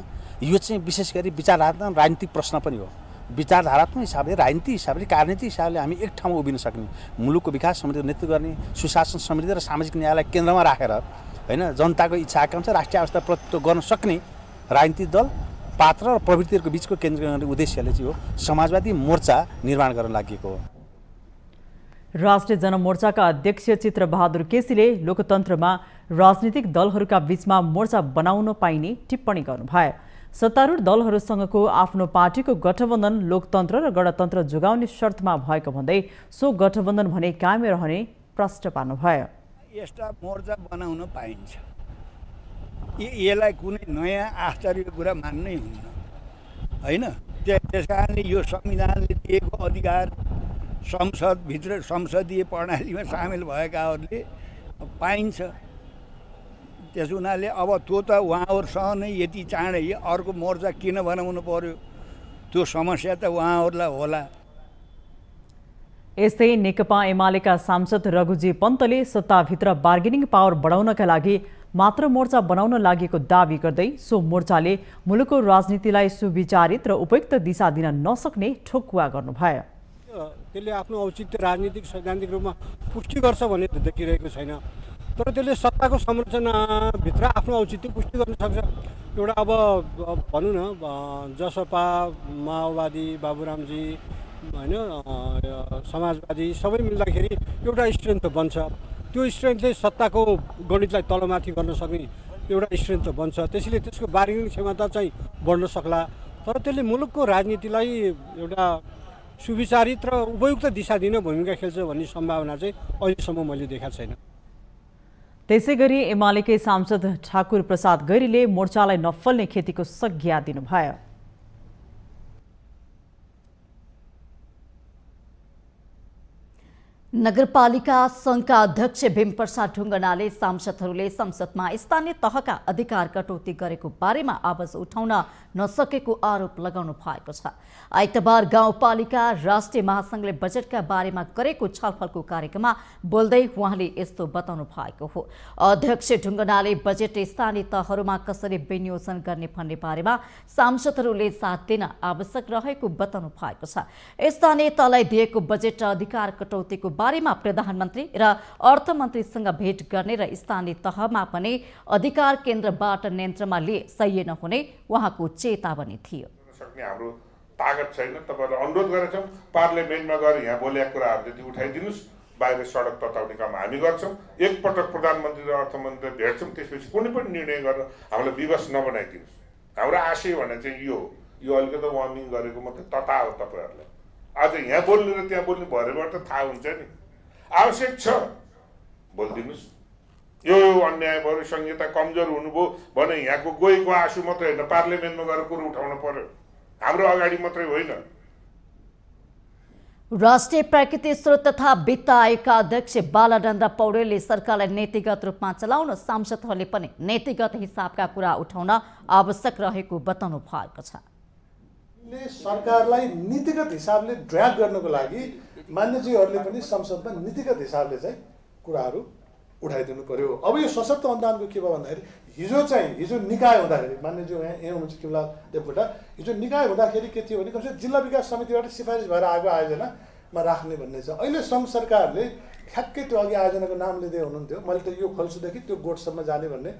यो चाहिँ विशेष गरी विचारात्मक राजनीतिक प्रश्न पनि हो विचारधारात्मक हिसाबले राजनीति हिसाबले कार्यनीतिक हिसाबले हामी एक ठाउँमा उभिन सक्ने मुलुकको विकास समृद्धि नेतृत्व गर्ने सुशासन समृद्धि र सामाजिक न्यायलाई केन्द्रमा राखेर होइन जनताको इच्छा आकाङ्क्षा राष्ट्रिय अवस्था प्रतित्व गर्न सक्ने राजनीतिक दल पात्र र प्रवृत्तिहरूको बिचको केन्द्र गर्ने उद्देश्यले चाहिँ हो समाजवादी मोर्चा निर्माण गर्न लागि हो राष्ट्रिय जनमोर्चाका अध्यक्ष चित्रबहादुर केसीले लोकतन्त्रमा राजनीतिक दलहरूका बीचमा मोर्चा बनाउन पाइने टिप्पणी गर्नुभयो सत्तारूढ दलहरूसँगको आफ्नो पार्टीको गठबन्धन लोकतन्त्र र गणतन्त्र जोगाउने शर्तमा भएको भन्दै सो गठबन्धन भने कायम रहने प्रष्ट पार्नुभयो यस्ता मोर्चा बनाउन पाइन्छ यसलाई कुनै नयाँ आश्चर्यको कुरा मान्नै हुन्न होइन त्यस कारणले यो संविधानले दिएको अधिकार संसदभित्र संसदीय प्रणालीमा सामेल भएकाहरूले पाइन्छ त्यस हुनाले अब त्यो त उहाँहरूसँग नै यति चाँडै अर्को मोर्चा किन बनाउनु पर्यो त्यो समस्या त उहाँहरूलाई होला यस्तै नेकपा एमालेका सांसद रघुजी पन्तले सत्ताभित्र बार्गेनिङ पावर बढाउनका लागि मात्र मोर्चा बनाउन लागेको दावी गर्दै सो मोर्चाले मुलुकको राजनीतिलाई सुविचारित र उपयुक्त दिशा दिन नसक्ने ठोकुवा गर्नुभयो त्यसले आफ्नो औचित्य राजनीतिक सैद्धान्तिक रूपमा पुष्टि गर्छ भन्ने देखिरहेको छैन तर त्यसले सत्ताको संरचनाभित्र आफ्नो औचित्य पुष्टि गर्न सक्छ एउटा अब भनौँ न जसपा माओवादी बाबुरामजी होइन समाजवादी सबै मिल्दाखेरि एउटा स्ट्रेन्थ बन्छ त्यो स्ट्रेन्थले सत्ताको गणितलाई तलमाथि गर्न सक्ने एउटा स्ट्रेन्थ बन्छ त्यसैले त्यसको बार्गेनिङ क्षमता चाहिँ बढ्न सक्ला तर त्यसले मुलुकको राजनीतिलाई एउटा सुविचारित र उपयुक्त दिशा दिन भूमिका खेल्छ भन्ने सम्भावना चाहिँ अहिलेसम्म मैले देखाएको छैन त्यसै गरी एमालेकै सांसद ठाकुर प्रसाद गैरीले मोर्चालाई नफल्ने खेतीको संज्ञा दिनुभयो नगरपालिका सङ्घका अध्यक्ष भीमप्रसाद ढुङ्गनाले सांसदहरूले संसदमा स्थानीय तहका अधिकार कटौती गरेको बारेमा आवाज उठाउन नसकेको आरोप लगाउनु भएको छ आइतबार गाउँपालिका राष्ट्रिय महासङ्घले बजेटका बारेमा गरेको छलफलको कार्यक्रममा बोल्दै उहाँले यस्तो बताउनु भएको हो अध्यक्ष ढुङ्गनाले बजेट स्थानीय तहहरूमा कसरी विनियोजन गर्ने भन्ने बारेमा सांसदहरूले साथ दिन आवश्यक रहेको बताउनु भएको छ स्थानीय तहलाई दिएको बजेट अधिकार कटौतीको बारेमा प्रधानमन्त्री र अर्थमन्त्रीसँग भेट गर्ने र स्थानीय तहमा पनि अधिकार केन्द्रबाट नियन्त्रणमा लिए सह्य नहुने उहाँको चेतावनी थियो हाम्रो तागत छैन तपाईँहरूलाई अनुरोध गरेका छौँ पार्लियामेन्टमा गएर यहाँ बोलेका कुराहरू जति उठाइदिनुहोस् बाहिर सडक तताउने काम हामी गर्छौँ एकपटक प्रधानमन्त्री र अर्थमन्त्री भेट्छौँ त्यसपछि कुनै पनि निर्णय गरेर हामीलाई विवश नबनाइदिनुहोस् हाम्रो आशय भने चाहिँ यो हो यो अलिकति वार्मिङ गरेको मात्रै तता हो तपाईँहरूलाई आज यहाँ बोल्नु र त्यहाँ बोल्ने भरेबाट त थाहा हुन्छ नि आवश्यक छ बोलिदिनुहोस् यो अन्याय भयो संहिता कमजोर हुनुभयो भने यहाँको गएको आँसु मात्रै होइन पार्लियामेन्टमा गएर कुरो उठाउनु पर्यो हाम्रो अगाडि मात्रै होइन राष्ट्रिय प्राकृतिक स्रोत तथा वित्त आयोगका अध्यक्ष बालानन्द पौडेलले सरकारलाई नैतिगत रूपमा चलाउन सांसदहरूले पनि नैतिगत हिसाबका कुरा उठाउन आवश्यक रहेको बताउनु भएको छ ले सरकारलाई नीतिगत हिसाबले ड्र्याग गर्नको लागि मान्यजीहरूले पनि संसदमा नीतिगत हिसाबले चाहिँ कुराहरू उठाइदिनु पऱ्यो अब यो सशक्त अनुदानको के भयो भन्दाखेरि हिजो चाहिँ हिजो निकाय हुँदाखेरि मान्यज्यू यहाँ यहाँ हुनुहुन्छ किमला देवकोटा हिजो निकाय हुँदाखेरि के थियो भने कमसेकम जिल्ला विकास समितिबाट सिफारिस भएर आएको आयोजनामा राख्ने भन्ने छ अहिले सङ्घ सरकारले ठ्याक्कै त्यो अघि आयोजनाको नाम लिँदै हुनुहुन्थ्यो मैले त यो खोल्छुदेखि त्यो गोठसम्म जाने भन्ने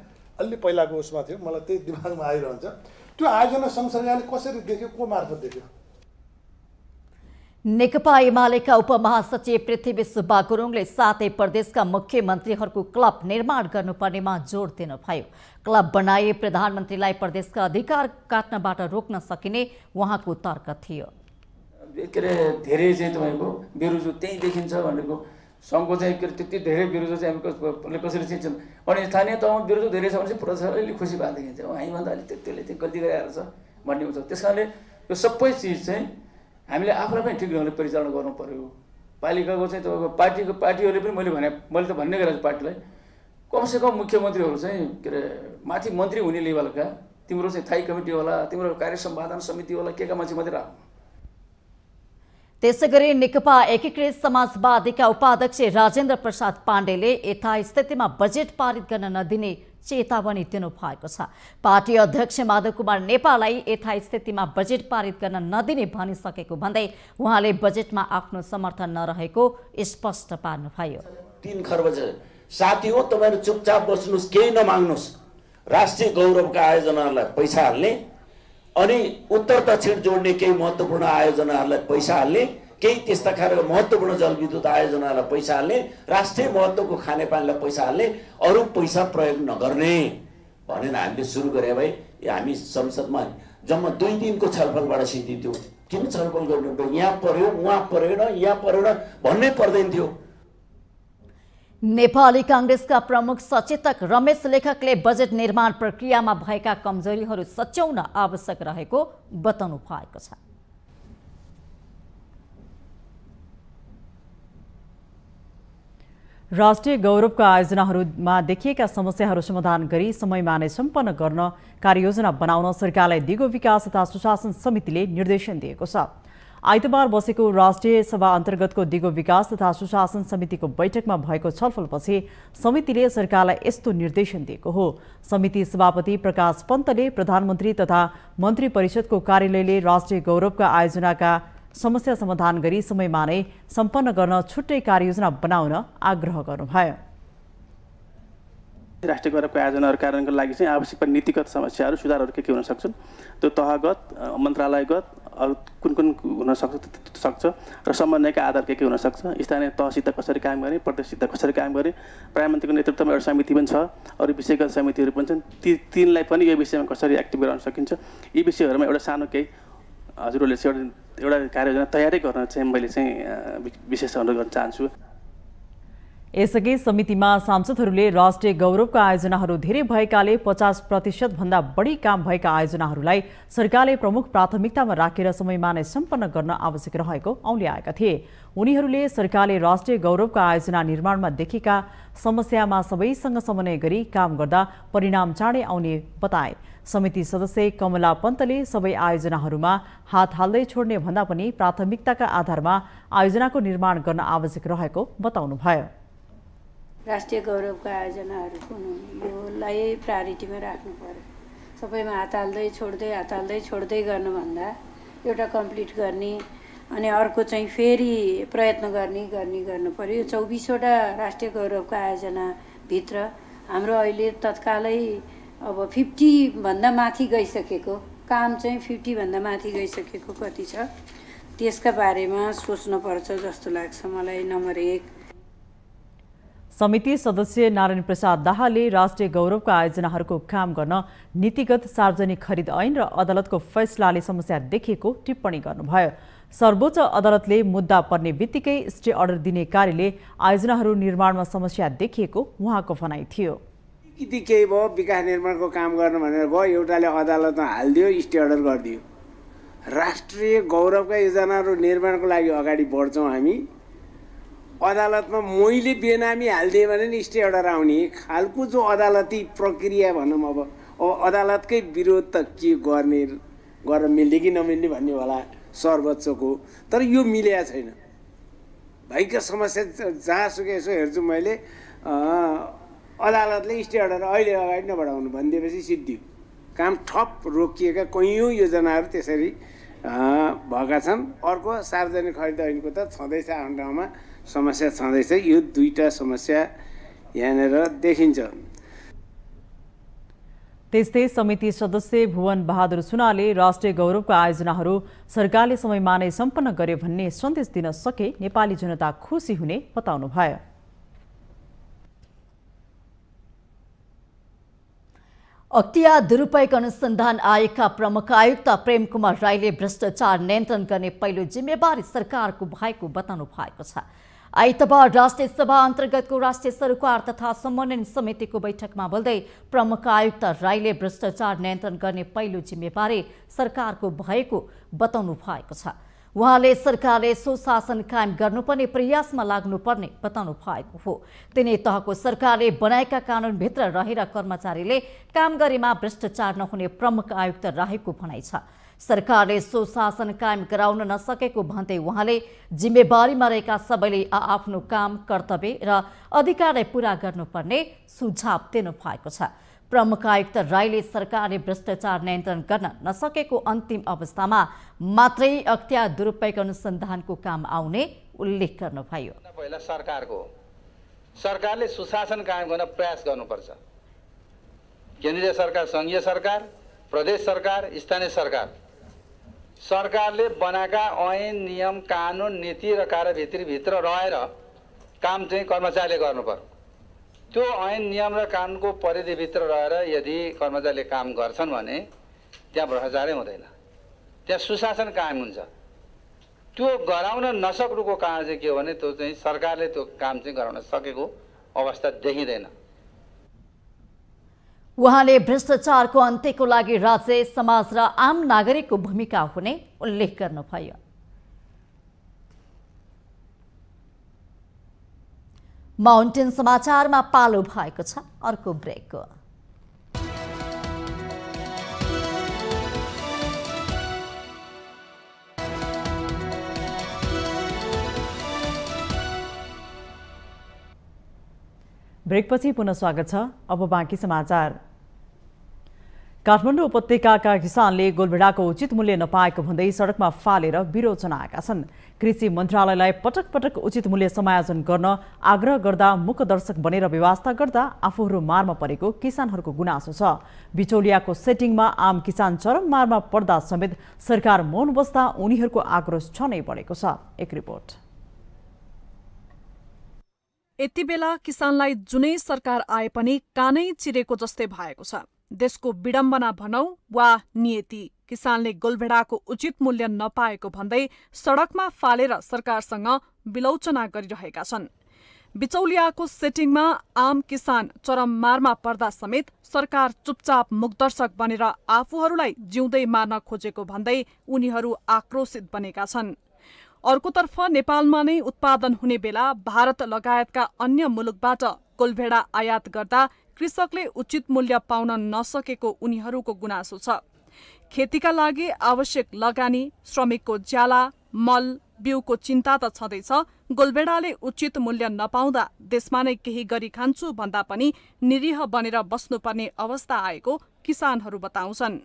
अलि पहिलाको उसमा थियो मलाई त्यही दिमागमा आइरहन्छ त्यो आयोजना संसदले कसरी देख्यो को मार्फत देख्यो नेकपा एमालेका उपमहासचिव पृथ्वी सुब्बा गुरुङले सातै प्रदेशका मुख्यमन्त्रीहरूको क्लब निर्माण गर्नुपर्नेमा जोड दिनुभयो क्लब बनाए प्रधानमन्त्रीलाई प्रदेशका अधिकार काट्नबाट रोक्न सकिने उहाँको तर्क थियो के अरे धेरै चाहिँ तपाईँको बेरुजु त्यहीँ देखिन्छ भनेको सङ्घको चाहिँ के अरे त्यति धेरै विरुद्ध चाहिँ हामी कसरी चिन्छन् अनि स्थानीय तहमा विरुद्ध धेरै छ भने चाहिँ प्रदेश अलिक खुसी भएको देखिन्छ हामीभन्दा अलिक त्यसले चाहिँ गल्ती गरिरहेको छ भन्ने हुन्छ त्यस कारणले यो सबै चिज चाहिँ हामीले आफूलाई पनि ठिक ढङ्गले परिचालन गर्नु पऱ्यो पालिकाको चाहिँ तपाईँको पार्टीको पार्टीहरूले पनि मैले भने मैले त भन्ने गरेको छु पार्टीलाई कमसेकम मुख्यमन्त्रीहरू चाहिँ के अरे माथि मन्त्री हुने लेभलका तिम्रो चाहिँ थाई कमिटी होला तिम्रो कार्य सम्पादन समिति होला के का मान्छे मात्रै राख्नु त्यसै गरी नेकपा एकीकृत समाजवादीका उपाध्यक्ष राजेन्द्र प्रसाद पाण्डेले यथास्थितिमा बजेट पारित गर्न नदिने चेतावनी दिनुभएको छ पार्टी अध्यक्ष माधव कुमार नेपाललाई यथास्थितिमा बजेट पारित गर्न नदिने भनिसकेको भन्दै उहाँले बजेटमा आफ्नो समर्थन नरहेको स्पष्ट पार्नुभयो तिन खर्ब साथी हो तपाईँहरू चुपचाप बस्नुहोस् केही नमाग्नुहोस् राष्ट्रिय गौरवका आयोजनाहरूलाई पैसा हाल्ने अनि उत्तर दक्षिण जोड्ने केही महत्त्वपूर्ण आयोजनाहरूलाई पैसा हाल्ने केही त्यस्ता खालको महत्त्वपूर्ण जलविद्युत आयोजनाहरूलाई पैसा हाल्ने राष्ट्रिय महत्त्वको खानेपानीलाई पैसा हाल्ने अरू पैसा प्रयोग नगर्ने भनेर हामीले सुरु गरे भए हामी संसदमा जम्मा दुई दिनको छलफलबाट सिद्धि थियो किन छलफल गर्नु यहाँ पर्यो उहाँ परेन यहाँ परेन भन्नै पर्दैन थियो नेपाली काङ्ग्रेसका प्रमुख सचेतक रमेश लेखकले बजेट निर्माण प्रक्रियामा भएका कमजोरीहरू सच्याउन आवश्यक रहेको बताउनु भएको छ राष्ट्रिय गौरवका आयोजनाहरूमा देखिएका समस्याहरू समाधान गरी समयमा नै सम्पन्न गर्न कार्ययोजना बनाउन सरकारलाई दिगो विकास तथा सुशासन समितिले निर्देशन दिएको छ आइतबार बसेको राष्ट्रिय सभा अन्तर्गतको दिगो विकास तथा सुशासन समितिको बैठकमा भएको छलफलपछि समितिले सरकारलाई यस्तो निर्देशन दिएको हो समिति सभापति प्रकाश पन्तले प्रधानमन्त्री तथा मन्त्री परिषदको कार्यालयले राष्ट्रिय गौरवका आयोजनाका समस्या समाधान गरी समयमा नै सम्पन्न गर्न छुट्टै कार्ययोजना बनाउन आग्रह गर्नुभयो राष्ट्रिय गौरवको आयोजनाहरू कारणको लागि चाहिँ आवश्यक नीतिगत समस्याहरू सुधारहरू के के हुन सक्छन् त्यो तहगत मन्त्रालयगत अरू कुन कुन हुनसक्छ सक्छ र समन्वयका आधार के के हुनसक्छ स्थानीय तहसित कसरी काम गर्ने प्रदेशसित कसरी काम गर्ने प्रधानमन्त्रीको नेतृत्वमा एउटा समिति पनि छ अरू विषयगत समितिहरू पनि छन् ती तिनलाई पनि यो विषयमा कसरी एक्टिभ गराउन सकिन्छ यी विषयहरूमा एउटा सानो केही हजुरहरूले चाहिँ एउटा एउटा कार्ययोजना तयारै गर्न चाहिँ मैले चाहिँ विशेष अनुरोध गर्न चाहन्छु यसअघि समितिमा सांसदहरूले राष्ट्रिय गौरवका आयोजनाहरू धेरै भएकाले पचास प्रतिशतभन्दा बढी काम भएका आयोजनाहरूलाई सरकारले प्रमुख प्राथमिकतामा राखेर समयमा नै सम्पन्न गर्न आवश्यक रहेको आएका थिए उनीहरूले सरकारले राष्ट्रिय गौरवका आयोजना निर्माणमा देखेका समस्यामा सबैसँग समन्वय गरी काम गर्दा परिणाम चाँडै आउने बताए समिति सदस्य कमला पन्तले सबै आयोजनाहरूमा हात हाल्दै छोड्ने भन्दा पनि प्राथमिकताका आधारमा आयोजनाको निर्माण गर्न आवश्यक रहेको बताउनुभयो राष्ट्रिय गौरवका आयोजनाहरू कुन हुन् योलाई प्रायोरिटीमा राख्नु पऱ्यो सबैमा हात हाल्दै छोड्दै हात हाल्दै छोड्दै गर्नुभन्दा एउटा कम्प्लिट गर्ने अनि अर्को चाहिँ फेरि प्रयत्न गर्ने गर्ने गर्नु पऱ्यो यो चौबिसवटा राष्ट्रिय गौरवको आयोजनाभित्र हाम्रो अहिले तत्कालै अब फिफ्टीभन्दा माथि गइसकेको काम चाहिँ फिफ्टीभन्दा माथि गइसकेको कति छ त्यसका बारेमा सोच्नुपर्छ जस्तो लाग्छ मलाई नम्बर एक समिति सदस्य नारायण प्रसाद दाहालले राष्ट्रिय गौरवका आयोजनाहरूको काम गर्न नीतिगत सार्वजनिक खरिद ऐन र अदालतको फैसलाले समस्या देखिएको टिप्पणी गर्नुभयो सर्वोच्च अदालतले मुद्दा पर्ने बित्तिकै स्टे अर्डर दिने कार्यले आयोजनाहरू निर्माणमा समस्या देखिएको उहाँको भनाइ थियो यति केही भयो विकास निर्माणको काम गर्न भनेर भयो एउटाले अदालतमा हालिदियो स्टे अर्डर गरिदियो राष्ट्रिय गौरवका योजनाहरू निर्माणको लागि अगाडि बढ्छौँ हामी अदालतमा मैले बेनामी हालिदिएँ भने नि स्टे अर्डर आउने खालको जो अदालती प्रक्रिया भनौँ अब अब अदालतकै विरोध त के गर्ने गर्न मिल्ने कि नमिल्ने भन्ने होला सर्वोच्चको तर यो मिलेको छैन भाइका समस्या जहाँसुकै यसो हेर्छु मैले अदालतले स्टे अर्डर अहिले अगाडि नबढाउनु भनिदिएपछि सिद्धि काम ठप रोकिएका कैयौँ योजनाहरू त्यसरी भएका छन् अर्को सार्वजनिक खरिद ऐनको त छँदैछ आफ्नो ठाउँमा समस्या छँदैछ यो दुईवटा समस्या यहाँनिर देखिन्छ त्यस्तै समिति सदस्य भुवन बहादुर सुनाले राष्ट्रिय गौरवका आयोजनाहरू सरकारले समयमा नै सम्पन्न गरे भन्ने सन्देश दिन सके नेपाली जनता खुसी हुने बताउनुभयो अख्तियार दुरुपयोग अनुसन्धान आयोगका प्रमुख आयुक्त प्रेम कुमार राईले भ्रष्टाचार नियन्त्रण गर्ने पहिलो जिम्मेवारी सरकारको भएको बताउनु भएको छ आइतबार राष्ट्रिय सभा अन्तर्गतको राष्ट्रिय सरकार तथा समन्वयन समितिको बैठकमा बोल्दै प्रमुख आयुक्त राईले भ्रष्टाचार नियन्त्रण गर्ने पहिलो जिम्मेवारी सरकारको भएको बताउनु भएको छ उहाँले सरकारले सुशासन कायम गर्नुपर्ने प्रयासमा लाग्नुपर्ने बताउनु भएको हो तिनै तहको सरकारले बनाएका कानुनभित्र रहेर कर्मचारीले काम गरेमा भ्रष्टाचार नहुने प्रमुख आयुक्त राईको भनाइ छ सरकारले सुशासन कायम गराउन नसकेको भन्दै उहाँले जिम्मेवारीमा रहेका सबैले आफ्नो काम कर्तव्य र अधिकारलाई पूरा गर्नुपर्ने सुझाव दिनु भएको छ प्रमुख आयुक्त राईले सरकारले भ्रष्टाचार नियन्त्रण गर्न नसकेको अन्तिम अवस्थामा मात्रै अख्तियार दुरुपयोग अनुसन्धानको काम आउने उल्लेख गर्नुभयो पहिला सरकारको सरकारले सुशासन कायम गर्न प्रयास गर्नुपर्छ केन्द्रीय सरकार सङ्घीय सरकार प्रदेश सरकार स्थानीय सरकार सरकारले बनाएका ऐन नियम कानुन नीति र कार्यभित्रीभित्र रहेर काम चाहिँ कर्मचारीले गर्नु पर्यो त्यो ऐन नियम र कानुनको परिधिभित्र रहेर यदि कर्मचारीले काम गर्छन् भने त्यहाँ भ्रष्टाचारै हुँदैन त्यहाँ सुशासन कायम हुन्छ त्यो गराउन नसक्नुको कारण चाहिँ के हो भने त्यो चाहिँ सरकारले त्यो काम चाहिँ गराउन सकेको अवस्था देखिँदैन उहाँले भ्रष्टाचारको अन्त्यको लागि राज्य समाज र आम नागरिकको भूमिका हुने उल्लेख गर्नुभयो माउन्टेन समाचारमा पालो भएको छ अर्को ब्रेकको ब्रेकपछि पुनः स्वागत छ अब बाँकी समाचार काठमाडौँ उपत्यकाका किसानले गोलभेडाको उचित मूल्य नपाएको भन्दै सडकमा फालेर विरोध जनाएका छन् कृषि मन्त्रालयलाई पटक पटक उचित मूल्य समायोजन गर्न आग्रह गर्दा दर्शक बनेर व्यवस्था गर्दा आफूहरू मारमा परेको किसानहरूको गुनासो छ बिचौलियाको सेटिङमा आम किसान चरम मारमा पर्दा समेत सरकार मौन बस्दा उनीहरूको आक्रोश छ नै बढेको छ एक रिपोर्ट यति बेला किसानलाई जुनै सरकार आए पनि कानै चिरेको जस्तै भएको छ देशको विडम्बना भनौ वा नियति किसानले गोलभेडाको उचित मूल्य नपाएको भन्दै सड़कमा फालेर सरकारसँग विलोचना गरिरहेका छन् बिचौलियाको सेटिङमा आम किसान चरम मारमा पर्दा समेत सरकार चुपचाप मुखदर्शक बनेर आफूहरूलाई जिउँदै मार्न खोजेको भन्दै उनीहरू आक्रोशित बनेका छन् अर्कोतर्फ नेपालमा नै उत्पादन हुने बेला भारत लगायतका अन्य मुलुकबाट गोलभेडा आयात गर्दा कृषकले उचित मूल्य पाउन नसकेको उनीहरूको गुनासो छ खेतीका लागि आवश्यक लगानी श्रमिकको ज्याला मल बिउको चिन्ता त छँदैछ गोलबेडाले उचित मूल्य नपाउँदा देशमा नै केही गरी खान्छु भन्दा पनि निरीह बनेर बस्नुपर्ने अवस्था आएको किसानहरू बताउँछन्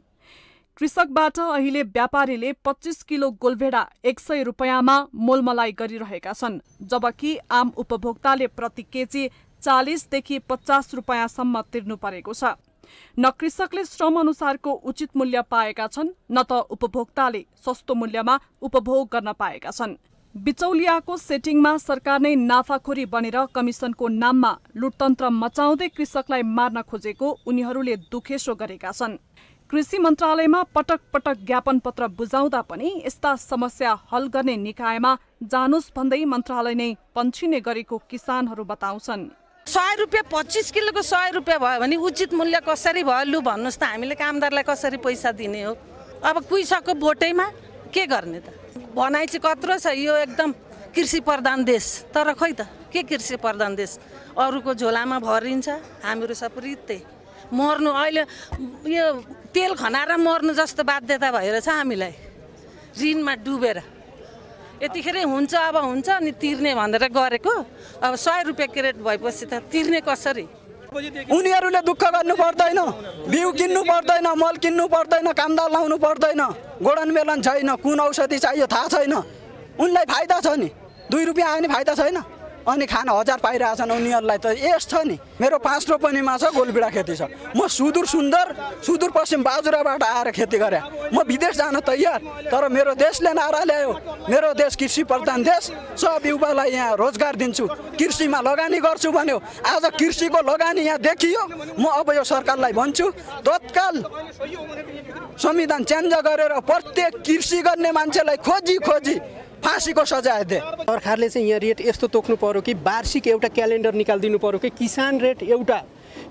कृषकबाट अहिले व्यापारीले पच्चिस किलो गोलभेडा एक सय रुपियाँमा मोलमलाइ गरिरहेका छन् जबकि आम उपभोक्ताले प्रति केजी चालिसदेखि पचास रुपियाँसम्म तिर्नु परेको छ न कृषकले श्रम अनुसारको उचित मूल्य पाएका छन् न त उपभोक्ताले सस्तो मूल्यमा उपभोग गर्न पाएका छन् बिचौलियाको सेटिङमा सरकार नै नाफाखोरी बनेर कमिसनको नाममा लुटतन्त्र मचाउँदै कृषकलाई मार्न खोजेको उनीहरूले दुखेसो गरेका छन् कृषि मन्त्रालयमा पटक पटक ज्ञापन पत्र बुझाउँदा पनि यस्ता समस्या हल गर्ने निकायमा जानुस् भन्दै मन्त्रालय नै पन्छिने गरेको किसानहरू बताउँछन् सय रुपियाँ पच्चिस किलोको सय रुपियाँ भयो भने उचित मूल्य कसरी भयो लु भन्नुहोस् त हामीले कामदारलाई कसरी पैसा दिने हो अब कुहिसकेको बोटैमा के गर्ने त भनाइ चाहिँ कत्रो छ यो एकदम कृषि प्रधान देश तर खोइ त के कृषि प्रधान देश अरूको झोलामा भरिन्छ हामीहरू सब रित्तै मर्नु अहिले यो तेल खनाएर मर्नु जस्तो बाध्यता भएर छ हामीलाई ऋणमा डुबेर यतिखेरै हुन्छ अब हुन्छ अनि तिर्ने भनेर गरेको अब सय रुपियाँ क्रेडिट भएपछि त तिर्ने कसरी उनीहरूले दुःख गर्नु पर्दैन बिउ किन्नु पर्दैन मल किन्नु पर्दैन कामदार लाउनु पर्दैन गोडन मेलन छैन कुन औषधि चाहियो थाहा छैन उनलाई फाइदा छ नि दुई रुपियाँ आयो भने फाइदा छैन अनि खान हजार पाइरहेछन् उनीहरूलाई त यस छ नि मेरो पाँच रोपनीमा छ गोलबिडा खेती छ म सुदूर सुन्दर सुदूरपश्चिम बाजुराबाट आएर खेती गरे म विदेश जान तयार तर मेरो देशले नारा ल्यायो मेरो देश कृषि प्रधान देश सब युवालाई यहाँ रोजगार दिन्छु कृषिमा लगानी गर्छु भन्यो आज कृषिको लगानी यहाँ देखियो म अब यो सरकारलाई भन्छु तत्काल संविधान चेन्ज गरेर प्रत्येक कृषि गर्ने मान्छेलाई खोजी खोजी फाँसीको सजाय दे सरकारले चाहिँ यहाँ रेट यस्तो तोक्नु पऱ्यो कि वार्षिक एउटा क्यालेन्डर निकालिदिनु पऱ्यो कि किसान रेट एउटा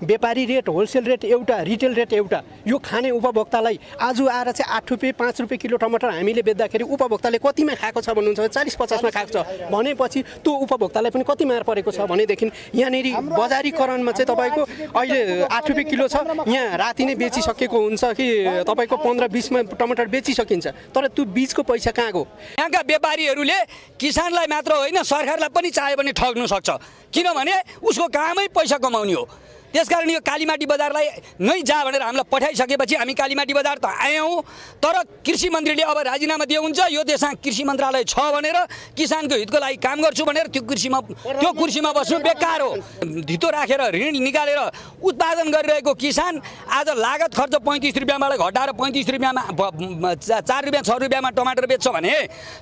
व्यापारी रेट होलसेल रेट एउटा रिटेल रेट एउटा यो खाने उपभोक्तालाई आज आएर चाहिँ आठ रुपियाँ पाँच रुपियाँ किलो टमाटर हामीले बेच्दाखेरि उपभोक्ताले कतिमा खाएको छ भन्नुहुन्छ भने चालिस पचासमा खाएको छ भनेपछि त्यो उपभोक्तालाई पनि कति मार परेको छ भनेदेखि यहाँनिर बजारीकरणमा चाहिँ तपाईँको अहिले आठ रुपियाँ किलो छ यहाँ राति नै बेचिसकेको हुन्छ कि तपाईँको पन्ध्र बिसमा टमाटर बेचिसकिन्छ तर त्यो बिचको पैसा कहाँ गयो यहाँका व्यापारीहरूले किसानलाई मात्र होइन सरकारलाई पनि चाह्यो भने ठग्नु सक्छ किनभने उसको कामै पैसा कमाउने हो त्यसकारण यो कालीमाटी बजारलाई नै जा भनेर हामीलाई पठाइसकेपछि हामी कालीमाटी बजार त आयौँ तर कृषि मन्त्रीले अब राजीनामा दियो हुन्छ यो देशमा कृषि मन्त्रालय छ भनेर किसानको हितको लागि काम गर्छु भनेर त्यो कृषिमा त्यो कृषिमा बस्नु बेकार हो धितो राखेर ऋण निकालेर उत्पादन गरिरहेको किसान आज लागत खर्च पैँतिस रुपियाँबाट घटाएर पैँतिस रुपियाँमा चार रुपियाँ छ रुपियाँमा टमाटर बेच्छ भने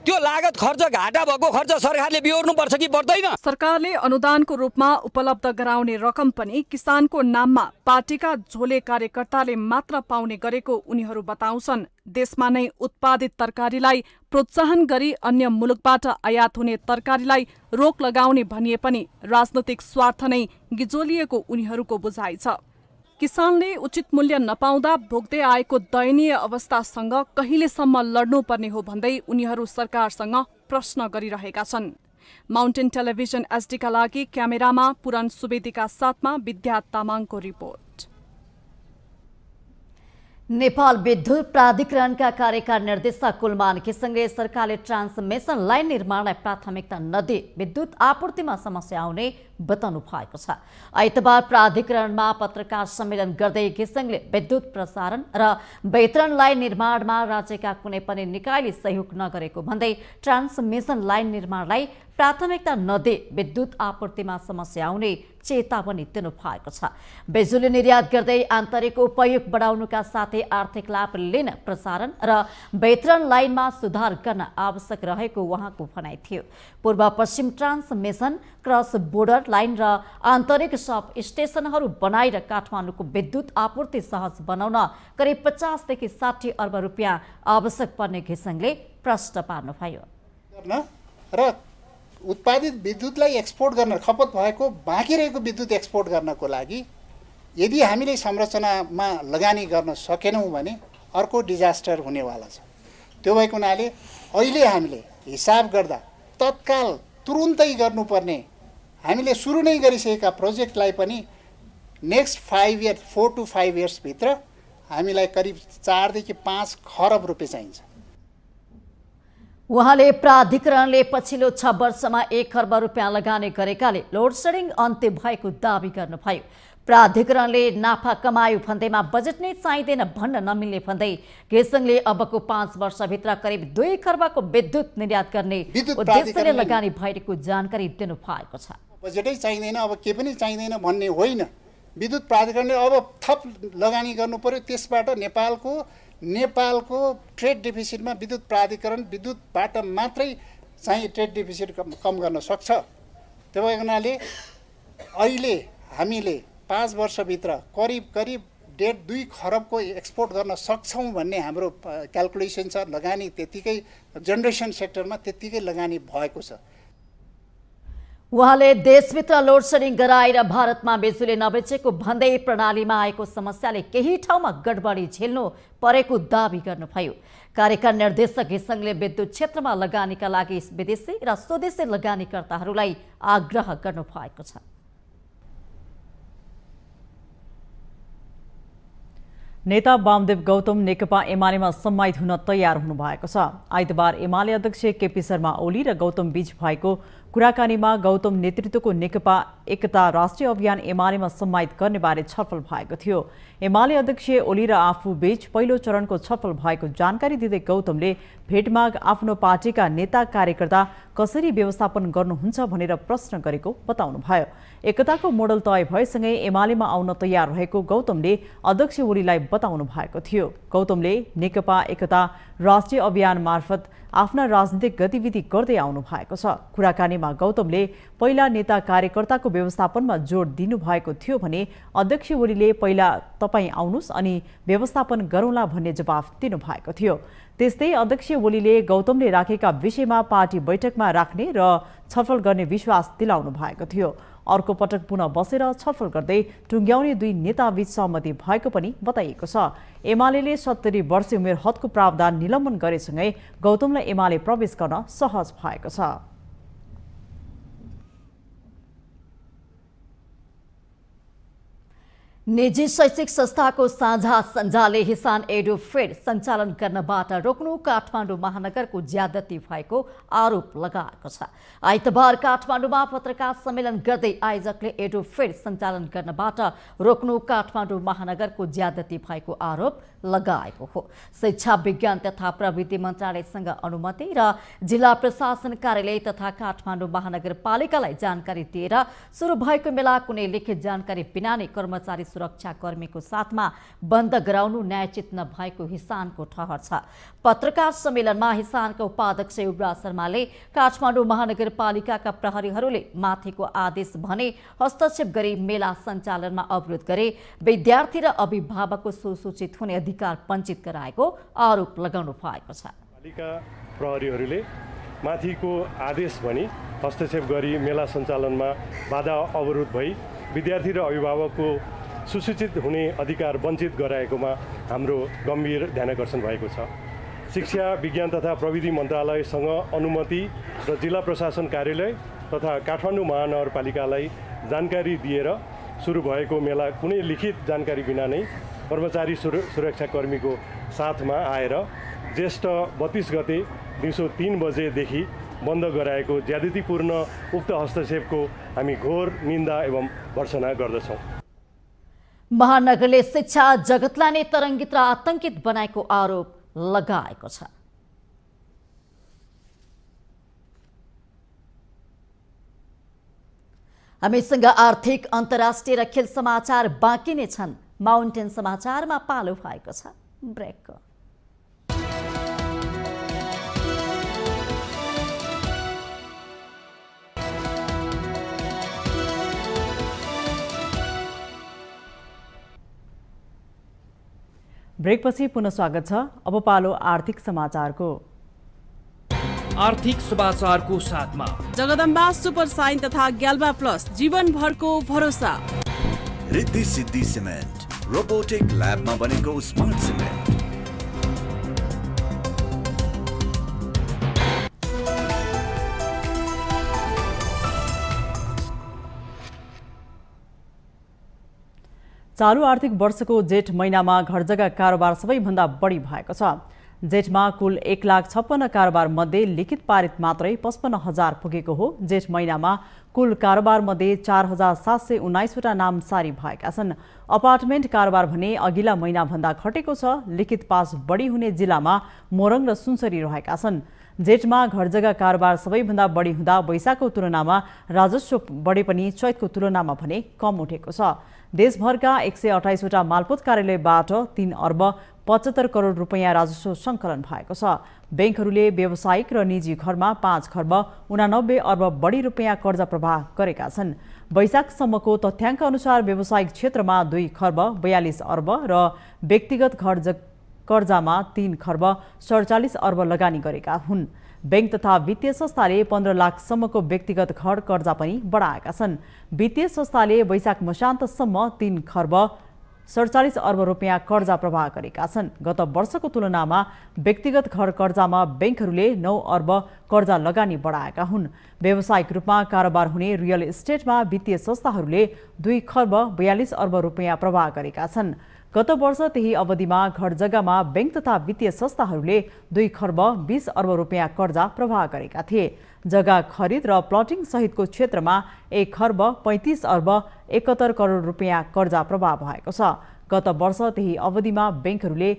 त्यो लागत खर्च घाटा भएको खर्च सरकारले बिहोर्नुपर्छ कि पर्दैन सरकारले अनुदानको रूपमा उपलब्ध गराउने रकम पनि किसान सम्मानको नाममा पार्टीका झोले कार्यकर्ताले मात्र पाउने गरेको उनीहरू बताउँछन् देशमा नै उत्पादित तरकारीलाई प्रोत्साहन गरी अन्य मुलुकबाट आयात हुने तरकारीलाई रोक लगाउने भनिए पनि राजनैतिक स्वार्थ नै गिजोलिएको उनीहरूको बुझाइ छ किसानले उचित मूल्य नपाउँदा भोग्दै आएको दयनीय अवस्थासँग कहिलेसम्म लड्नुपर्ने हो भन्दै उनीहरू सरकारसँग प्रश्न गरिरहेका छन् माउन्टेन टेलिभिजन एसडीका लागि क्यामेरामा पुरन सुवेदीका साथमा विद्या तामाङको रिपोर्ट नेपाल विद्युत प्राधिकरणका कार्यकारी निर्देशक कुलमान घिसिङले सरकारले ट्रान्समिसन लाइन निर्माणलाई प्राथमिकता नदिई विद्युत आपूर्तिमा समस्या आउने बताउनु भएको छ आइतबार प्राधिकरणमा पत्रकार सम्मेलन गर्दै घिसिङले विद्युत प्रसारण र वितरण लाइन निर्माणमा राज्यका कुनै पनि निकायले सहयोग नगरेको भन्दै ट्रान्समिसन लाइन निर्माणलाई प्राथमिकता नदिए विद्युत आपूर्तिमा समस्या आउने चेतावनी दिनु भएको छ बिजुली निर्यात गर्दै आन्तरिक उपयोग बढाउनुका साथै आर्थिक लाभ लिन प्रसारण र वितरण लाइनमा सुधार गर्न आवश्यक रहेको उहाँको भनाइ थियो पूर्व पश्चिम ट्रान्समिसन क्रस बोर्डर लाइन र आन्तरिक सब स्टेसनहरू बनाएर काठमाडौँको विद्युत आपूर्ति सहज बनाउन करिब पचासदेखि साठी अर्ब रुपियाँ आवश्यक पर्ने घिसिङले प्रश्न पार्नुभयो र उत्पादित विद्युतलाई एक्सपोर्ट गर्न खपत भएको बाँकी रहेको विद्युत एक्सपोर्ट गर्नको लागि यदि हामीले संरचनामा लगानी गर्न सकेनौँ भने अर्को डिजास्टर हुनेवाला छ त्यो भएको हुनाले अहिले हामीले हिसाब गर्दा तत्काल तुरुन्तै गर्नुपर्ने हामीले सुरु नै गरिसकेका प्रोजेक्टलाई पनि next five years four to five इयर्सभित्र हामीलाई करिब चारदेखि पाँच खरब रुपियाँ चाहिन्छ उहाँले प्राधिकरणले पछिल्लो छ वर्षमा एक खर्ब रुपियाँ लगानी गरेकाले लोड सेडिङ अन्त्य भएको दावी गर्नुभयो प्राधिकरणले नाफा कमायो भन्दैमा बजेट नै चाहिँदैन भन्न नमिल्ने भन्दै घेसङले अबको पाँच वर्षभित्र करिब दुई खर्बको विद्युत निर्यात गर्ने उद्देश्यले लगानी भएको जानकारी दिनुभएको छ बजेटै चाहिँदैन अब के पनि चाहिँदैन भन्ने होइन विद्युत प्राधिकरणले अब थप लगानी गर्नु पऱ्यो त्यसबाट नेपालको नेपालको ट्रेड डेफिसिटमा विद्युत प्राधिकरण विद्युतबाट मात्रै चाहिँ ट्रेड डेफिसिट कम, कम गर्न सक्छ त्यो भएको हुनाले अहिले हामीले पाँच वर्षभित्र करिब करिब डेढ दुई खरबको एक्सपोर्ट गर्न सक्छौँ भन्ने हाम्रो क्यालकुलेसन छ लगानी त्यत्तिकै जेनेरेसन सेक्टरमा त्यत्तिकै लगानी भएको छ उहाँले देशभित्र लोडसेडिङ गराएर भारतमा बिजुली नबेचेको भन्दै प्रणालीमा आएको समस्याले केही ठाउँमा गडबडी झेल्नु परेको दावी गर्नुभयो कार्यक्रम निर्देशक घिसङले विद्युत क्षेत्रमा लगानीका लागि विदेशी र स्वदेशी लगानीकर्ताहरूलाई आग्रह गर्नु भएको छ नेता वामदेव गौतम नेकपा एमालेमा सम्माहित हुन तयार हुनुभएको छ आइतबार एमाले अध्यक्ष केपी शर्मा ओली र गौतम बीच भएको कुराकानीमा गौतम नेतृत्वको नेकपा एकता राष्ट्रिय अभियान एमालेमा सम्मानित गर्नेबारे छलफल भएको थियो एमाले अध्यक्ष ओली र आफू बीच पहिलो चरणको छलफल भएको जानकारी दिँदै गौतमले भेटमाग आफ्नो पार्टीका नेता कार्यकर्ता कसरी व्यवस्थापन गर्नुहुन्छ भनेर प्रश्न गरेको बताउनुभयो एकताको मोडल तय भएसँगै एमालेमा आउन तयार रहेको गौतमले अध्यक्ष ओलीलाई बताउनु भएको थियो गौतमले नेकपा एकता राष्ट्रिय अभियान मार्फत आफ्ना राजनीतिक गतिविधि गर्दै आउनु भएको छ कुराकानीमा गौतमले पहिला नेता कार्यकर्ताको व्यवस्थापनमा जोड दिनुभएको थियो भने अध्यक्ष ओलीले पहिला तपाईँ आउनुहोस् अनि व्यवस्थापन गरौँला भन्ने जवाफ दिनुभएको थियो त्यस्तै अध्यक्ष ओलीले गौतमले राखेका विषयमा पार्टी बैठकमा राख्ने र छलफल गर्ने विश्वास दिलाउनु भएको थियो अर्को पटक पुनः बसेर छलफल गर्दै टुङ्ग्याउने दुई नेताबीच सहमति भएको पनि बताइएको छ एमाले सत्तरी वर्ष उमेर हदको प्रावधान निलम्बन गरेसँगै गौतमलाई एमाले प्रवेश गर्न सहज भएको छ निजी शैक्षिक संस्थाको साझा सञ्जाले हिसान फेड सञ्चालन गर्नबाट रोक्नु काठमाडौँ महानगरको ज्यादती भएको आरोप लगाएको छ आइतबार काठमाडौँमा पत्रकार सम्मेलन गर्दै आयोजकले फेड सञ्चालन गर्नबाट रोक्नु काठमाडौँ महानगरको ज्यादती भएको आरोप लगाएको हो शिक्षा विज्ञान तथा प्रविधि मन्त्रालयसँग अनुमति र जिल्ला प्रशासन कार्यालय तथा काठमाडौँ महानगरपालिकालाई जानकारी दिएर सुरु भएको मेला कुनै लिखित जानकारी बिना नै कर्मचारी सुरक्षाकर्मीको साथमा बन्द गराउनु न्यायचित नभएको हिसानको ठहर छ पत्रकार सम्मेलनमा हिसानका उपाध्यक्ष युवराज शर्माले काठमाडौँ महानगरपालिकाका प्रहरीहरूले माथिको आदेश भने हस्तक्षेप गरी मेला सञ्चालनमा अवरोध गरे विद्यार्थी र अभिभावकको सुसूचित हुने अधिकार वञ्चित गराएको आरोप लगाउनु भएको छ प्रहरीहरूले माथिको आदेश भनी हस्तक्षेप गरी मेला सञ्चालनमा बाधा अवरोध भई विद्यार्थी र अभिभावकको सुसूचित हुने अधिकार वञ्चित गराएकोमा हाम्रो गम्भीर ध्यानकर्षण भएको छ शिक्षा विज्ञान तथा प्रविधि मन्त्रालयसँग अनुमति र जिल्ला प्रशासन कार्यालय तथा काठमाडौँ महानगरपालिकालाई जानकारी दिएर सुरु भएको मेला कुनै लिखित जानकारी बिना नै कर्मचारी सुर सुरक्षाकर्मीको साथमा आएर ज्येष्ठ बत्तिस गते दिउँसो तिन बजेदेखि बन्द गराएको ज्यादतिपूर्ण उक्त हस्तक्षेपको हामी घोर निन्दा एवं भर्सना गर्दछौँ महानगरले शिक्षा जगतलाई नै तरङ्गित र आतंकित बनाएको आरोप लगाएको छ हामीसँग आर्थिक अन्तर्राष्ट्रिय र खेल समाचार बाँकी नै छन् माउन्टेन समाचारमा पालो भएको छ ब्रेकको ब्रेकपछि पुनः स्वागत छ अब पालो आर्थिक समाचारको आर्थिक समाचारको साथमा जगदम्बा सुपर साइन तथा ग्याल्बा प्लस जीवनभरको भरोसा रिद्धि सिद्धि सिमेन्ट रोबोटिक ल्याबमा बनेको स्मार्ट सिमेन्ट चालु आर्थिक वर्षको जेठ महिनामा घरजग्गा कारोबार सबैभन्दा बढी भएको छ जेठमा कुल एक लाख छप्पन्न कारोबारमध्ये लिखित पारित मात्रै पचपन्न हजार पुगेको हो जेठ महिनामा कुल कारोबारमध्ये चार हजार सात सय उन्नाइसवटा नाम सारी भएका छन् अपार्टमेन्ट कारोबार भने अघिल्ला महिनाभन्दा घटेको छ लिखित पास बढी हुने जिल्लामा मोरङ र सुनसरी रहेका छन् जेठमा घरजग्गा कारोबार सबैभन्दा बढी हुँदा वैशाखको तुलनामा राजस्व बढे पनि चैतको तुलनामा भने कम उठेको छ देशभरका एक सय अठाइसवटा मालपोत कार्यालयबाट तीन अर्ब पचहत्तर करोड रुपियाँ राजस्व सङ्कलन भएको छ ब्याङ्कहरूले व्यावसायिक र निजी घरमा पाँच खर्ब उनानब्बे अर्ब बढी रुपियाँ कर्जा प्रवाह गरेका छन् वैशाखसम्मको तथ्याङ्क अनुसार व्यावसायिक क्षेत्रमा दुई खर्ब बयालिस अर्ब र व्यक्तिगत घर कर्जामा तीन खर्ब सडचालिस अर्ब लगानी गरेका हुन् ब्याङ्क तथा वित्तीय संस्थाले पन्ध्र लाखसम्मको व्यक्तिगत घर कर्जा पनि बढाएका छन् वित्तीय संस्थाले वैशाख मसान्तसम्म तीन खर्ब सडचालिस अर्ब रुपियाँ कर्जा प्रवाह गरेका छन् गत वर्षको तुलनामा व्यक्तिगत घर कर्जामा ब्याङ्कहरूले नौ अर्ब कर्जा लगानी बढाएका हुन् व्यावसायिक रूपमा कारोबार हुने रियल इस्टेटमा वित्तीय संस्थाहरूले दुई खर्ब बयालिस अर्ब रुपियाँ प्रवाह गरेका छन् गत वर्ष त्यही अवधिमा घर जग्गामा ब्याङ्क तथा वित्तीय संस्थाहरूले दुई खर्ब बिस अर्ब रुपियाँ कर्जा प्रवाह गरेका थिए जग्गा खरिद र प्लटिङ सहितको क्षेत्रमा एक खर्ब पैँतिस अर्ब एकहत्तर करोड रुपियाँ कर्जा प्रवाह भएको छ गत वर्ष त्यही अवधिमा ब्याङ्कहरूले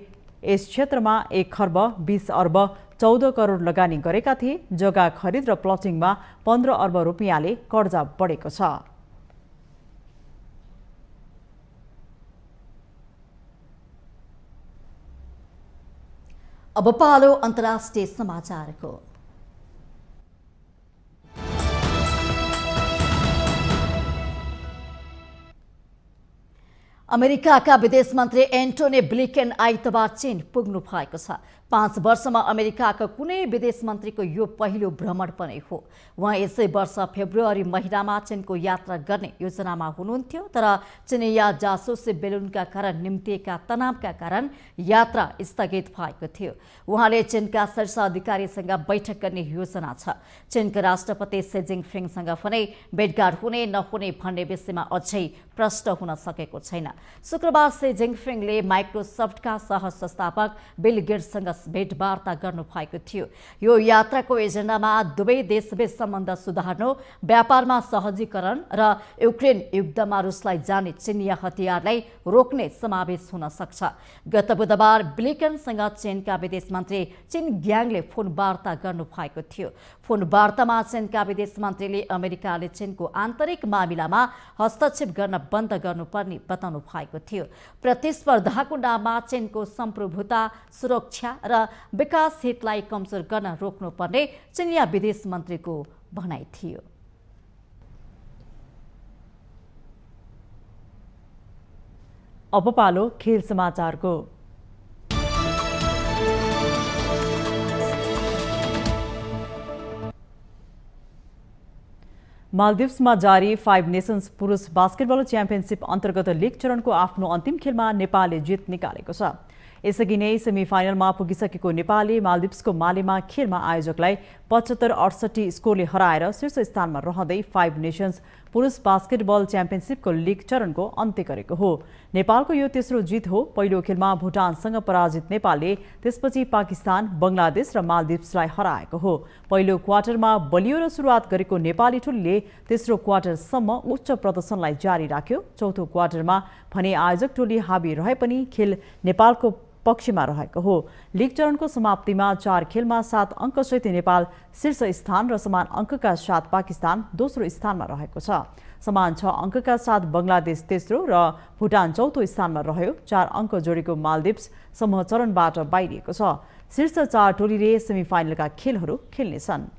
यस क्षेत्रमा एक खर्ब बिस अर्ब चौध करोड लगानी गरेका थिए जग्गा खरिद र प्लटिङमा पन्ध्र अर्ब रुपियाँले कर्जा बढेको छ अब पालो अन्तर्राष्ट्रिय समाचारको अमेरिकाका विदेश मन्त्री एन्टोनी ब्लिकेन आइतबार चीन पुग्नु भएको छ पाँच वर्षमा अमेरिकाको कुनै विदेश मन्त्रीको यो पहिलो भ्रमण पनि हो उहाँ यसै वर्ष फेब्रुअरी महिनामा चिनको यात्रा गर्ने योजनामा हुनुहुन्थ्यो तर चिनिया जासुसी बेलुनका कारण निम्तिएका तनावका कारण यात्रा स्थगित भएको थियो उहाँले चिनका शीर्ष अधिकारीसँग बैठक गर्ने योजना छ चिनका राष्ट्रपति सेजिङ फिङसँग पनि भेटघाट हुने नहुने भन्ने विषयमा अझै प्रष्ट हुन सकेको छैन शुक्रबार सेजिङ फिङले माइक्रोसफ्टका सह संस्थापक बिल गेट्ससँग भेटवार्ता गर्नुभएको थियो यो यात्राको एजेन्डामा दुवै देशबीच सम्बन्ध सुधार्नु व्यापारमा सहजीकरण र युक्रेन युद्धमा रुसलाई जाने चिनिया हतियारलाई रोक्ने समावेश हुन सक्छ गत बुधबार ब्लिकनसँग चीनका विदेश मन्त्री चिन ग्याङले फोन वार्ता गर्नुभएको थियो फोन वार्तामा चीनका विदेश मन्त्रीले अमेरिकाले चीनको आन्तरिक मामिलामा हस्तक्षेप गर्न बन्द गर्नुपर्ने बताउनु भएको थियो प्रतिस्पर्धाको नाममा चीनको सम्प्रभुता सुरक्षा र विकास हितलाई कमजोर गर्न रोक्नुपर्ने चिनिया विदेश मन्त्रीको भनाइ थियो अब पालो खेल समाचारको मालदिव्समा जारी फाइभ नेसन्स पुरुष बास्केटबल च्याम्पियनसिप अन्तर्गत लिग चरणको आफ्नो अन्तिम खेलमा नेपालले जित निकालेको छ यसअघि नै सेमी फाइनलमा पुगिसकेको नेपालले मालदिव्सको मालेमा खेलमा आयोजकलाई पचहत्तर अडसठी स्कोरले हराएर शीर्ष स्थानमा रहँदै फाइभ नेसन्स पुरुष बास्केटबल च्याम्पियनसिपको लिग चरणको अन्त्य गरेको हो नेपालको यो तेस्रो जित हो पहिलो खेलमा भुटानसँग पराजित नेपालले त्यसपछि पाकिस्तान बङ्गलादेश र मालदिप्सलाई हराएको हो पहिलो क्वार्टरमा बलियो र सुरुवात गरेको नेपाली टोलीले तेस्रो क्वार्टरसम्म उच्च प्रदर्शनलाई जारी राख्यो चौथो क्वार्टरमा भने आयोजक टोली हाबी रहे पनि खेल नेपालको पक्षमा रहेको हो लिग चरणको समाप्तिमा चार खेलमा सात अङ्कसहित नेपाल शीर्ष स्थान र समान अङ्कका साथ पाकिस्तान दोस्रो स्थानमा रहेको छ समान छ अङ्कका साथ बङ्गलादेश तेस्रो र भुटान चौथो स्थानमा रह्यो चार अङ्क जोडेको मालदिप्स समूह चरणबाट बाहिरिएको छ शीर्ष चार टोलीले सेमिफाइनलका खेलहरू खेल्नेछन्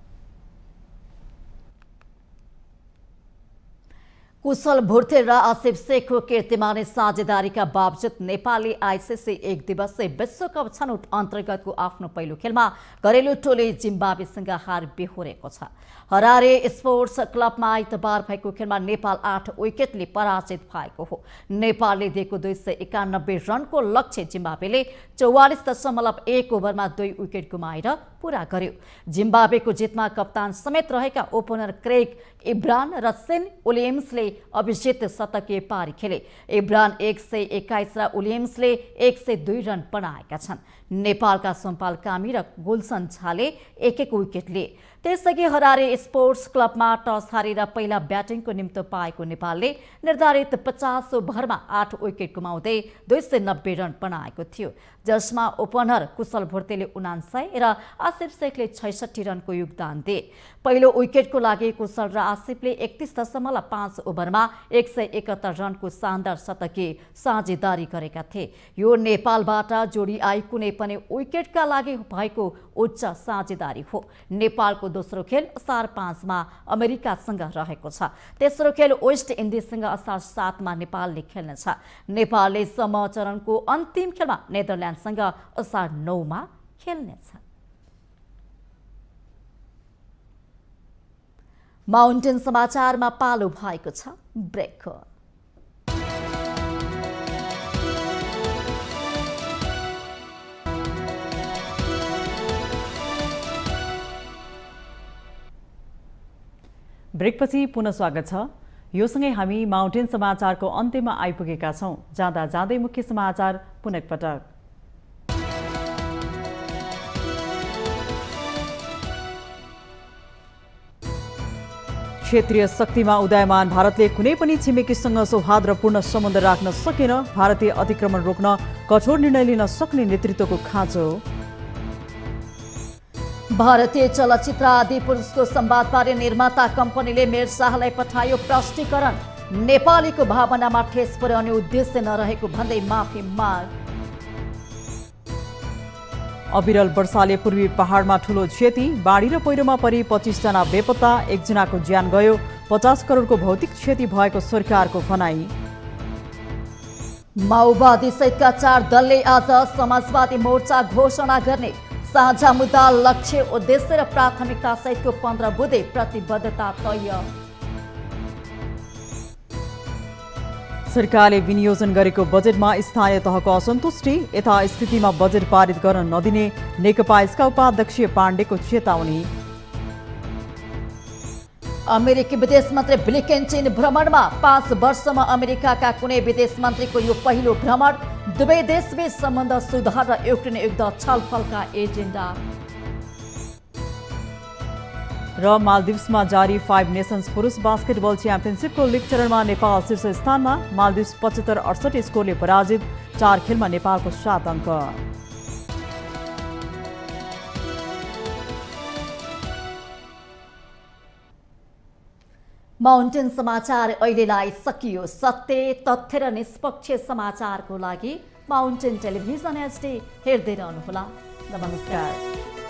कुशल भुर्थे र आसिफ शेखको कीर्तिमाने साझेदारीका बावजुद नेपालले आइसिसी एक दिवसीय विश्वकप छनौट अन्तर्गतको आफ्नो पहिलो खेलमा घरेलु टोली जिम्बावेसँग हार बेहोरेको छ हरारे स्पोर्ट्स क्लबमा आइतबार भएको खेलमा नेपाल आठ विकेटले पराजित भएको हो नेपालले दिएको दुई सय एकानब्बे रनको लक्ष्य जिम्बावेले चौवालिस दशमलव एक ओभरमा दुई विकेट गुमाएर पुरा गर्यो जिम्बावेको जितमा कप्तान समेत रहेका ओपनर क्रेक इब्रान र सेन विलियम्सले अभिजित शतकीय पारी खेले इब्रान एक सय एक्काइस र विलियम्सले एक सय दुई रन बनाएका छन् नेपालका सम्पाल कामी र गुलसन छाले एक एक विकेट लिए त्यसअघि हरारे स्पोर्ट्स क्लबमा टस हारेर पहिला ब्याटिङको निम्तो पाएको नेपालले निर्धारित पचास ओभरमा आठ विकेट गुमाउँदै दुई सय नब्बे रन बनाएको थियो जसमा ओपनर कुशल भोर्तेले उनान्सय र आसिफ शेखले छैसठी रनको योगदान दिए पहिलो विकेटको लागि कुशल र आसिफले एकतिस दशमलव पाँच ओभरमा एक सय एकहत्तर रनको शानदार शतकीय साझेदारी गरेका थिए यो नेपालबाट जोडी आई कुनै पनि विकेटका लागि भएको उच्च साझेदारी हो नेपालको दोस्रो खेल असार पाँचमा अमेरिकासँग रहेको छ तेस्रो खेल वेस्ट इन्डिजसँग असार सातमा नेपालले खेल्नेछ नेपालले समूह चरणको अन्तिम खेलमा नेदरल्यान्डसँग असार नौमा खेल्नेछ माउन्टेन समाचारमा पालो भएको छ ब्रेक ब्रेकपछि पुनः स्वागत छ सँगै हामी माउन्टेन समाचारको अन्त्यमा आइपुगेका छौँ जाँदा जाँदै मुख्य समाचार पुनः पटक क्षेत्रीय शक्तिमा उदयमान भारतले कुनै पनि छिमेकीसँग सौहार्दपूर्ण सम्बन्ध राख्न सकेन भारतीय अतिक्रमण रोक्न कठोर निर्णय लिन सक्ने नेतृत्वको खाँचो भारतीय चलचित्र आदि पुरुषको सम्वादबारे निर्माता कम्पनीले मेयर शाहलाई पठायो प्रष्टीकरण नेपालीको भावनामा ठेस पुर्याउने उद्देश्य नरहेको भन्दै माफी माग अविरल वर्षाले पूर्वी पहाडमा ठूलो क्षति बाढी र पहिरोमा परि पच्चिसजना बेपत्ता एकजनाको ज्यान गयो पचास करोडको भौतिक क्षति भएको सरकारको भनाई माओवादी सहितका चार दलले आज समाजवादी मोर्चा घोषणा गर्ने साझा मुद्दा लक्ष्य उद्देश्य र प्राथमिकता सहितको पन्ध्र बुधे प्रतिबद्धता तय सरकारले विनियोजन गरेको बजेटमा स्थानीय तहको असन्तुष्टि स्थितिमा बजेट पारित गर्न नदिने नेकपा यसका उपाध्यक्ष पाण्डेको चेतावनी अमेरिकी विदेश मन्त्री ब्लिकेन चीन भ्रमणमा पाँच वर्षमा अमेरिकाका कुनै विदेश मन्त्रीको यो पहिलो भ्रमण दुवै देशबीच सम्बन्ध सुधार र युक्रेन युद्ध छलफलका एजेन्डा र मालदिप्समा जारी फाइभ नेसन्स पुरुष बास्केटबल च्याम्पियनसिपको लिग चरणमा नेपाल शीर्ष स्थानमा मालदिप्स पचहत्तर अडसठी स्कोरले पराजित चार खेलमा नेपालको सात अङ्क माउन्टेन समाचार अहिलेलाई सकियो सत्य तथ्य र निष्पक्ष समाचारको लागि माउन्टेन टेलिभिजन एचडी हेर्दै रहनुहोला नमस्कार